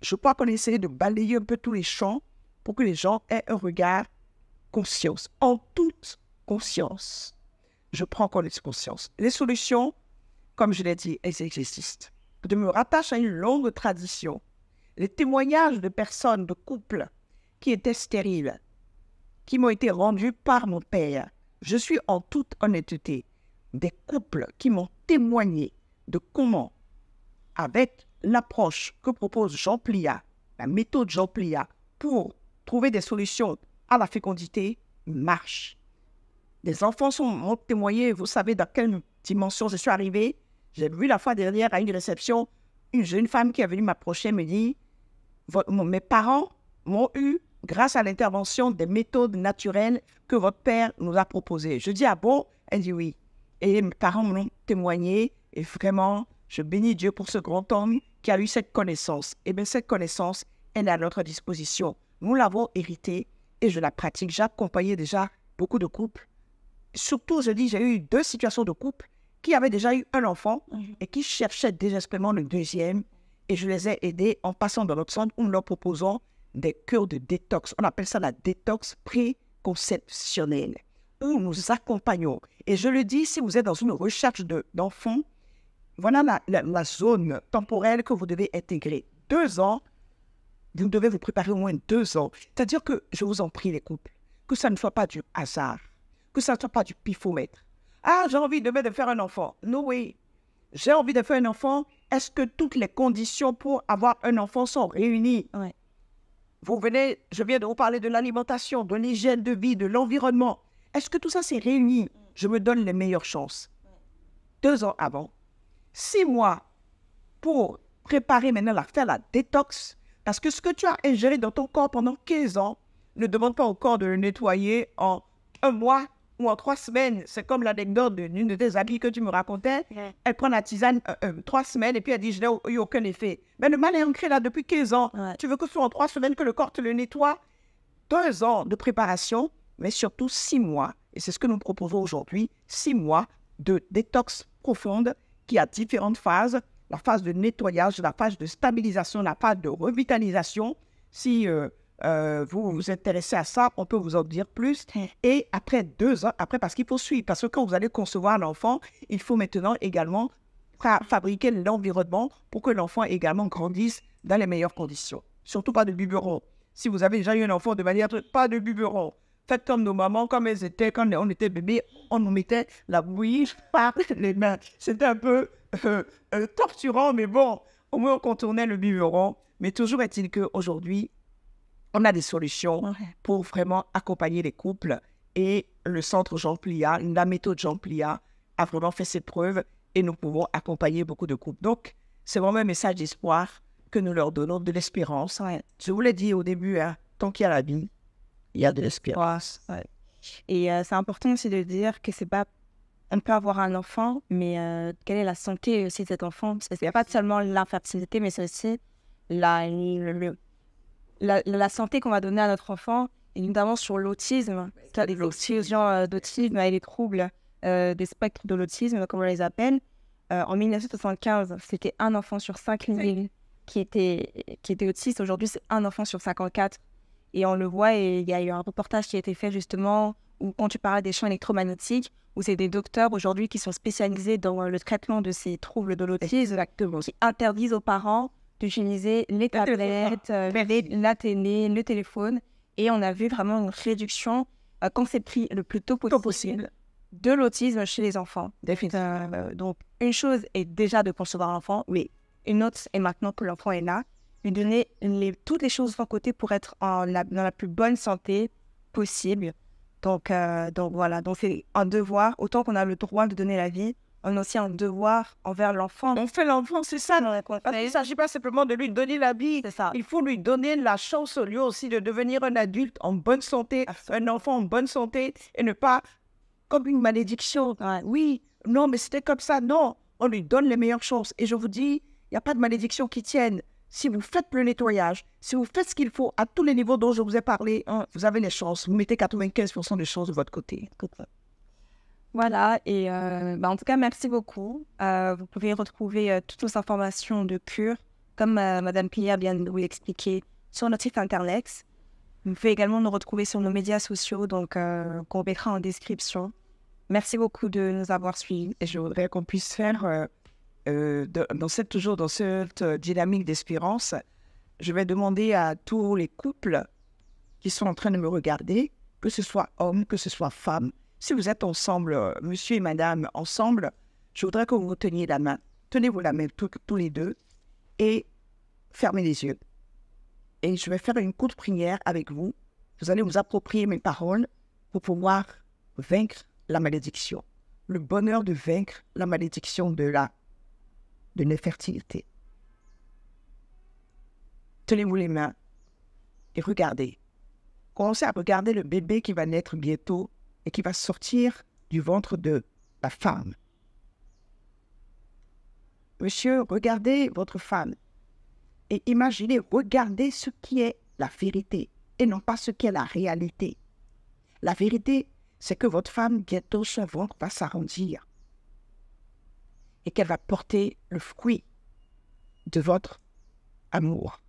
Je crois qu'on essaie de balayer un peu tous les champs pour que les gens aient un regard conscience, en toute conscience. Je prends conscience. Les solutions, comme je l'ai dit, elles existent. Je me rattache à une longue tradition les témoignages de personnes, de couples qui étaient stériles, qui m'ont été rendus par mon père. Je suis en toute honnêteté des couples qui m'ont témoigné de comment, avec l'approche que propose Jean Plia, la méthode Jean Plia, pour trouver des solutions à la fécondité, marche. Des enfants sont, m'ont témoigné, vous savez dans quelle dimension je suis arrivée. J'ai vu la fois dernière à une réception, une jeune femme qui est venue m'approcher me dit mes parents m'ont eu grâce à l'intervention des méthodes naturelles que votre père nous a proposées. Je dis, ah bon Elle dit oui. Et mes parents m'ont témoigné. Et vraiment, je bénis Dieu pour ce grand homme qui a eu cette connaissance. Et bien, cette connaissance, elle est à notre disposition. Nous l'avons héritée et je la pratique. J'accompagnais déjà beaucoup de couples. Surtout, je dis, j'ai eu deux situations de couples qui avaient déjà eu un enfant mhm. et qui cherchaient désespérément le deuxième et je les ai aidés en passant dans notre centre où nous leur proposons des cures de détox. On appelle ça la détox préconceptionnelle, où nous accompagnons. Et je le dis, si vous êtes dans une recherche d'enfants, voilà la, zone temporelle que vous devez intégrer. Deux ans, vous devez vous préparer au moins deux ans. C'est-à-dire que, je vous en prie, les couples, que ça ne soit pas du hasard, que ça ne soit pas du pifomètre. Ah, j'ai envie de, de faire un enfant. Non, oui. J'ai envie de faire un enfant est-ce que toutes les conditions pour avoir un enfant sont réunies Vous venez, je viens de vous parler de l'alimentation, de l'hygiène de vie, de l'environnement. Est-ce que tout ça s'est réuni Je me donne les meilleures chances. Deux ans avant, six mois pour préparer maintenant la faire la détox, parce que ce que tu as ingéré dans ton corps pendant 15 ans ne demande pas au corps de le nettoyer en un mois, ou en trois semaines, c'est comme l'anecdote d'une de tes amies que tu me racontais, elle prend la tisane euh, euh, trois semaines et puis elle dit, je n'ai eu aucun effet. Mais le mal est ancré là depuis 15 ans. Tu veux que ce soit en trois semaines que le corps te le nettoie Deux ans de préparation, mais surtout six mois, et c'est ce que nous proposons aujourd'hui, six mois de détox profonde qui a différentes phases, la phase de nettoyage, la phase de stabilisation, la phase de revitalisation. Si... Euh, euh, vous vous intéressez à ça, on peut vous en dire plus. Hein. Et après deux ans, après, parce qu'il faut suivre, parce que quand vous allez concevoir l'enfant, il faut maintenant également fabriquer l'environnement pour que l'enfant également grandisse dans les meilleures conditions. Surtout pas de biberon. Si vous avez déjà eu un enfant de manière, pas de biberon. Faites comme nos mamans, comme elles étaient, quand on était bébé, on nous mettait la bouillie par les mains. C'était un peu euh, euh, torturant, mais bon, au moins on contournait le biberon. Mais toujours est-il qu'aujourd'hui, on a des solutions pour vraiment accompagner les couples. Et le centre Jean Plia, la méthode Jean Plia a vraiment fait ses preuves et nous pouvons accompagner beaucoup de couples. Donc, c'est vraiment un message d'espoir que nous leur donnons, de l'espérance. Je vous l'ai dit au début, hein, tant qu'il y a la vie, il y a de l'espérance. Et euh, c'est important aussi de dire que c'est pas on peut avoir un enfant, mais euh, quelle est la santé aussi de cet enfant Parce a pas seulement l'infertilité, mais c'est aussi la, le, la, santé qu'on va donner à notre enfant, et notamment sur l'autisme, les gens euh, d'autisme et les troubles euh, des spectres de l'autisme, comme on les appelle. Euh, en 1975, c'était un enfant sur cinq qui était, qui était autiste. Aujourd'hui, c'est un enfant sur 54. Et on le voit, et il y a eu un reportage qui a été fait justement où, quand tu parlais des champs électromagnétiques, où c'est des docteurs aujourd'hui qui sont spécialisés dans le traitement de ces troubles de l'autisme, qui interdisent aux parents d'utiliser les hein. tablettes, euh, la télé, le téléphone. Et on a vu vraiment une réduction euh, quand c'est pris le plus tôt possible, de l'autisme chez les enfants. Euh, donc, une chose est déjà de concevoir l'enfant, oui. Une autre est maintenant que l'enfant est là, lui donner toutes les choses de son côté pour être dans la plus bonne santé possible. Donc, donc voilà, donc c'est un devoir, autant qu'on a le droit de donner la vie, on a aussi un devoir envers l'enfant. On fait l'enfant, c'est ça Il ne s'agit pas simplement de lui donner la vie. C'est ça. Il faut lui donner la chance lui aussi de devenir un adulte en bonne santé, un enfant en bonne santé et ne pas comme une malédiction. Oui, non, mais c'était comme ça. Non, on lui donne les meilleures chances. Et je vous dis, il n'y a pas de malédiction qui tienne. Si vous faites le nettoyage, si vous faites ce qu'il faut à tous les niveaux dont je vous ai parlé, vous avez les chances. Vous mettez 95% des chances de votre côté. Voilà, et euh, bah, en tout cas, merci beaucoup. Euh, vous pouvez retrouver euh, toutes nos informations de Cure, comme Madame Pierre vient de vous l'expliquer, sur notre site internet. Vous pouvez également nous retrouver sur nos médias sociaux, donc qu'on mettra en description. Merci beaucoup de nous avoir suivis. Et je voudrais qu'on puisse faire, dans cette, toujours dans cette dynamique d'espérance, je vais demander à tous les couples qui sont en train de me regarder, que ce soit homme, que ce soit femme, si vous êtes ensemble, euh, monsieur et madame, ensemble, je voudrais que vous teniez la main. Tenez-vous la main tous les deux et fermez les yeux. Et je vais faire une courte prière avec vous. Vous allez vous approprier mes paroles pour pouvoir vaincre la malédiction. Le bonheur de vaincre la malédiction de la de l'infertilité. Tenez-vous les mains et regardez. Commencez à regarder le bébé qui va naître bientôt et qui va sortir du ventre de la femme. Monsieur, regardez votre femme et imaginez, regardez ce qui est la vérité et non pas ce qui est la réalité. La vérité, c'est que votre femme, bientôt, son ventre va s'arrondir et qu'elle va porter le fruit de votre amour.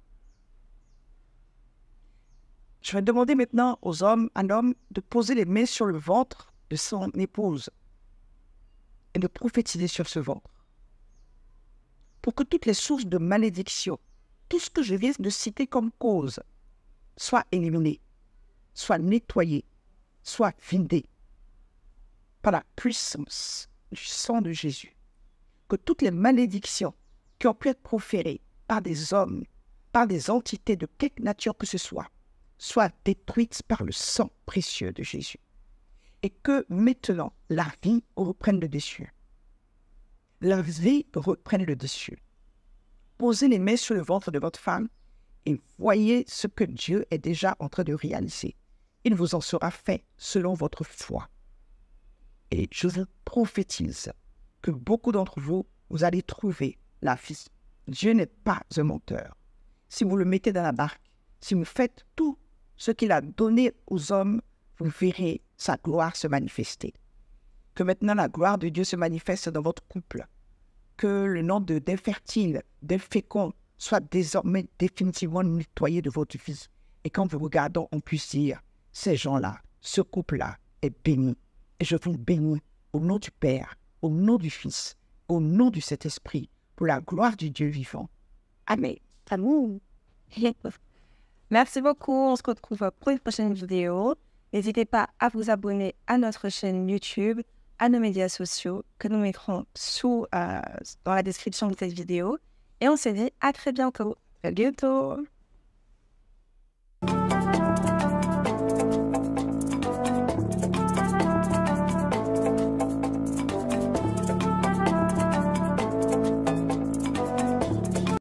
Je vais demander maintenant aux hommes, un homme, de poser les mains sur le ventre de son épouse et de prophétiser sur ce ventre. Pour que toutes les sources de malédiction, tout ce que je viens de citer comme cause, soient éliminées, soient nettoyées, soient vindées par la puissance du sang de Jésus. Que toutes les malédictions qui ont pu être proférées par des hommes, par des entités de quelque nature que ce soit, soit détruite par le sang précieux de Jésus. Et que maintenant, la vie reprenne le dessus. La vie reprenne le dessus. Posez les mains sur le ventre de votre femme et voyez ce que Dieu est déjà en train de réaliser. Il vous en sera fait selon votre foi. Et je vous prophétise que beaucoup d'entre vous, vous allez trouver la vie. Dieu n'est pas un menteur. Si vous le mettez dans la barque, si vous faites tout ce qu'il a donné aux hommes, vous verrez sa gloire se manifester. Que maintenant la gloire de Dieu se manifeste dans votre couple. Que le nom de d'infertile, d'infécond soit désormais définitivement nettoyé de votre fils. Et quand vous regardant, on puisse dire, ces gens-là, ce couple-là est béni. Et je vous bénis au nom du Père, au nom du Fils, au nom du Saint-Esprit, pour la gloire du Dieu vivant. Amen. Amour. Merci beaucoup. On se retrouve pour une prochaine vidéo. N'hésitez pas à vous abonner à notre chaîne YouTube, à nos médias sociaux que nous mettrons sous euh, dans la description de cette vidéo. Et on se dit à très bientôt. À bientôt.